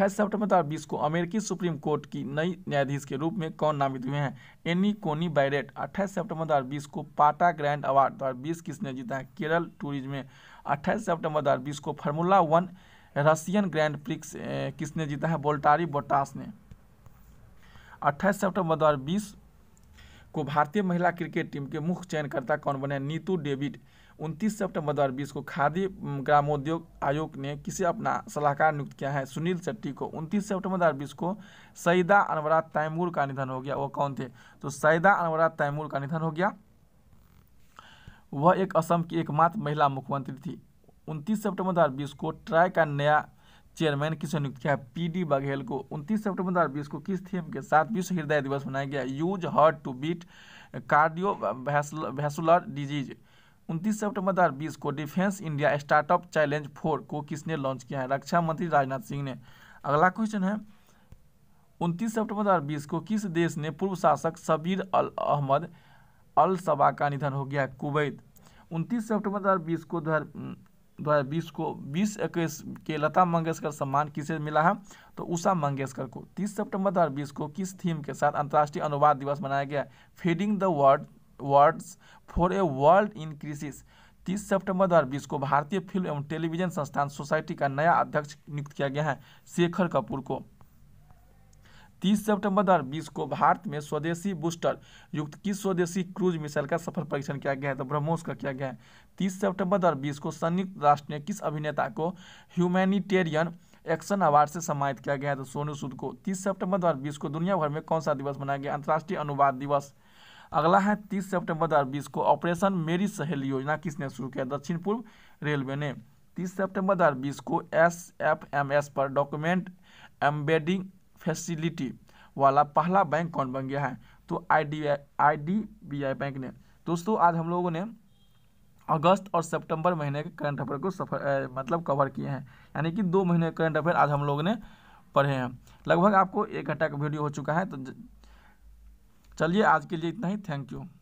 सितंबर 2020 को अमेरिकी सुप्रीम कोर्ट की नई न्यायाधीश के रूप में कौन नामित हुए हैं एनी कोनी बायरेट अट्ठाईस सितंबर 2020 को पाटा ग्रैंड अवार्ड 2020 किसने जीता है केरल टूरिज्म में अट्ठाईस सितंबर 2020 को formula one Russian grand prix किसने जीता है बोल्टारी बोटास ने अट्ठाईस सितंबर 2020 को भारतीय महिला क्रिकेट टीम के मुख्य चयनकर्ता कौन बने नीतू डेविड उनतीस सितंबर 2020 को खादी ग्रामोद्योग आयोग ने किसे अपना सलाहकार नियुक्त किया है सुनील शेट्टी को उनतीस सितंबर 2020 को सईदा अनवरा तैमूर का निधन हो गया वो कौन थे तो सईदा अनवरा तैमूर का निधन हो गया वह एक असम की एकमात्र महिला मुख्यमंत्री थी उनतीस सितंबर 2020 को ट्राई का नया चेयरमैन किसे नियुक्त किया पी डी बघेल को उनतीस सितंबर 2020 को किस थीम के साथ विश्व हृदय दिवस मनाया गया use heart to beat cardiovascular disease उनतीस सितंबर 2020 को defence India startup challenge four को किसने लॉन्च किया है रक्षा मंत्री राजनाथ सिंह ने अगला क्वेश्चन है उनतीस सितंबर 2020 को किस देश ने पूर्व शासक शबीर अल अहमद अल सबा का निधन हो गया कुवैत उनतीस सितंबर 2020 को 2020 को बीस इक्कीस के लता मंगेशकर सम्मान किसे मिला है तो उषा मंगेशकर को 30 सितंबर 2020 को किस थीम के साथ अंतर्राष्ट्रीय अनुवाद दिवस मनाया गया feeding the word words for a world in crisis 30 सितंबर 2020 को भारतीय फिल्म एवं टेलीविजन संस्थान सोसाइटी का नया अध्यक्ष नियुक्त किया गया है शेखर कपूर को 30 सितंबर 2020 को भारत में स्वदेशी बूस्टर युक्त किस स्वदेशी क्रूज मिसाइल का सफल परीक्षण किया गया है तो ब्रह्मोस का किया गया है 30 सितंबर 2020 को संयुक्त राष्ट्र ने किस अभिनेता को ह्यूमैनिटेरियन एक्शन अवार्ड से सम्मानित किया गया है तो सोनू सूद को 30 सितंबर 2020 को दुनिया भर में कौन सा दिवस मनाया गया अंतर्राष्ट्रीय अनुवाद दिवस अगला है 30 सितंबर दो को ऑपरेशन मेरी सहेली योजना किसने शुरू किया दक्षिण पूर्व रेलवे ने 30 सितंबर दो को एस एफ एम एस पर डॉक्यूमेंट एम्बेडिंग फैसिलिटी वाला पहला बैंक कौन बन गया है तो I D I D B I bank ने दोस्तों आज हम लोगों ने अगस्त और सितंबर महीने के करंट अफेयर को सफर ए, मतलब कवर किए हैं यानी कि दो महीने के करंट अफेयर आज हम लोगों ने पढ़े हैं लगभग आपको एक घंटा का वीडियो हो चुका है तो चलिए आज के लिए इतना ही थैंक यू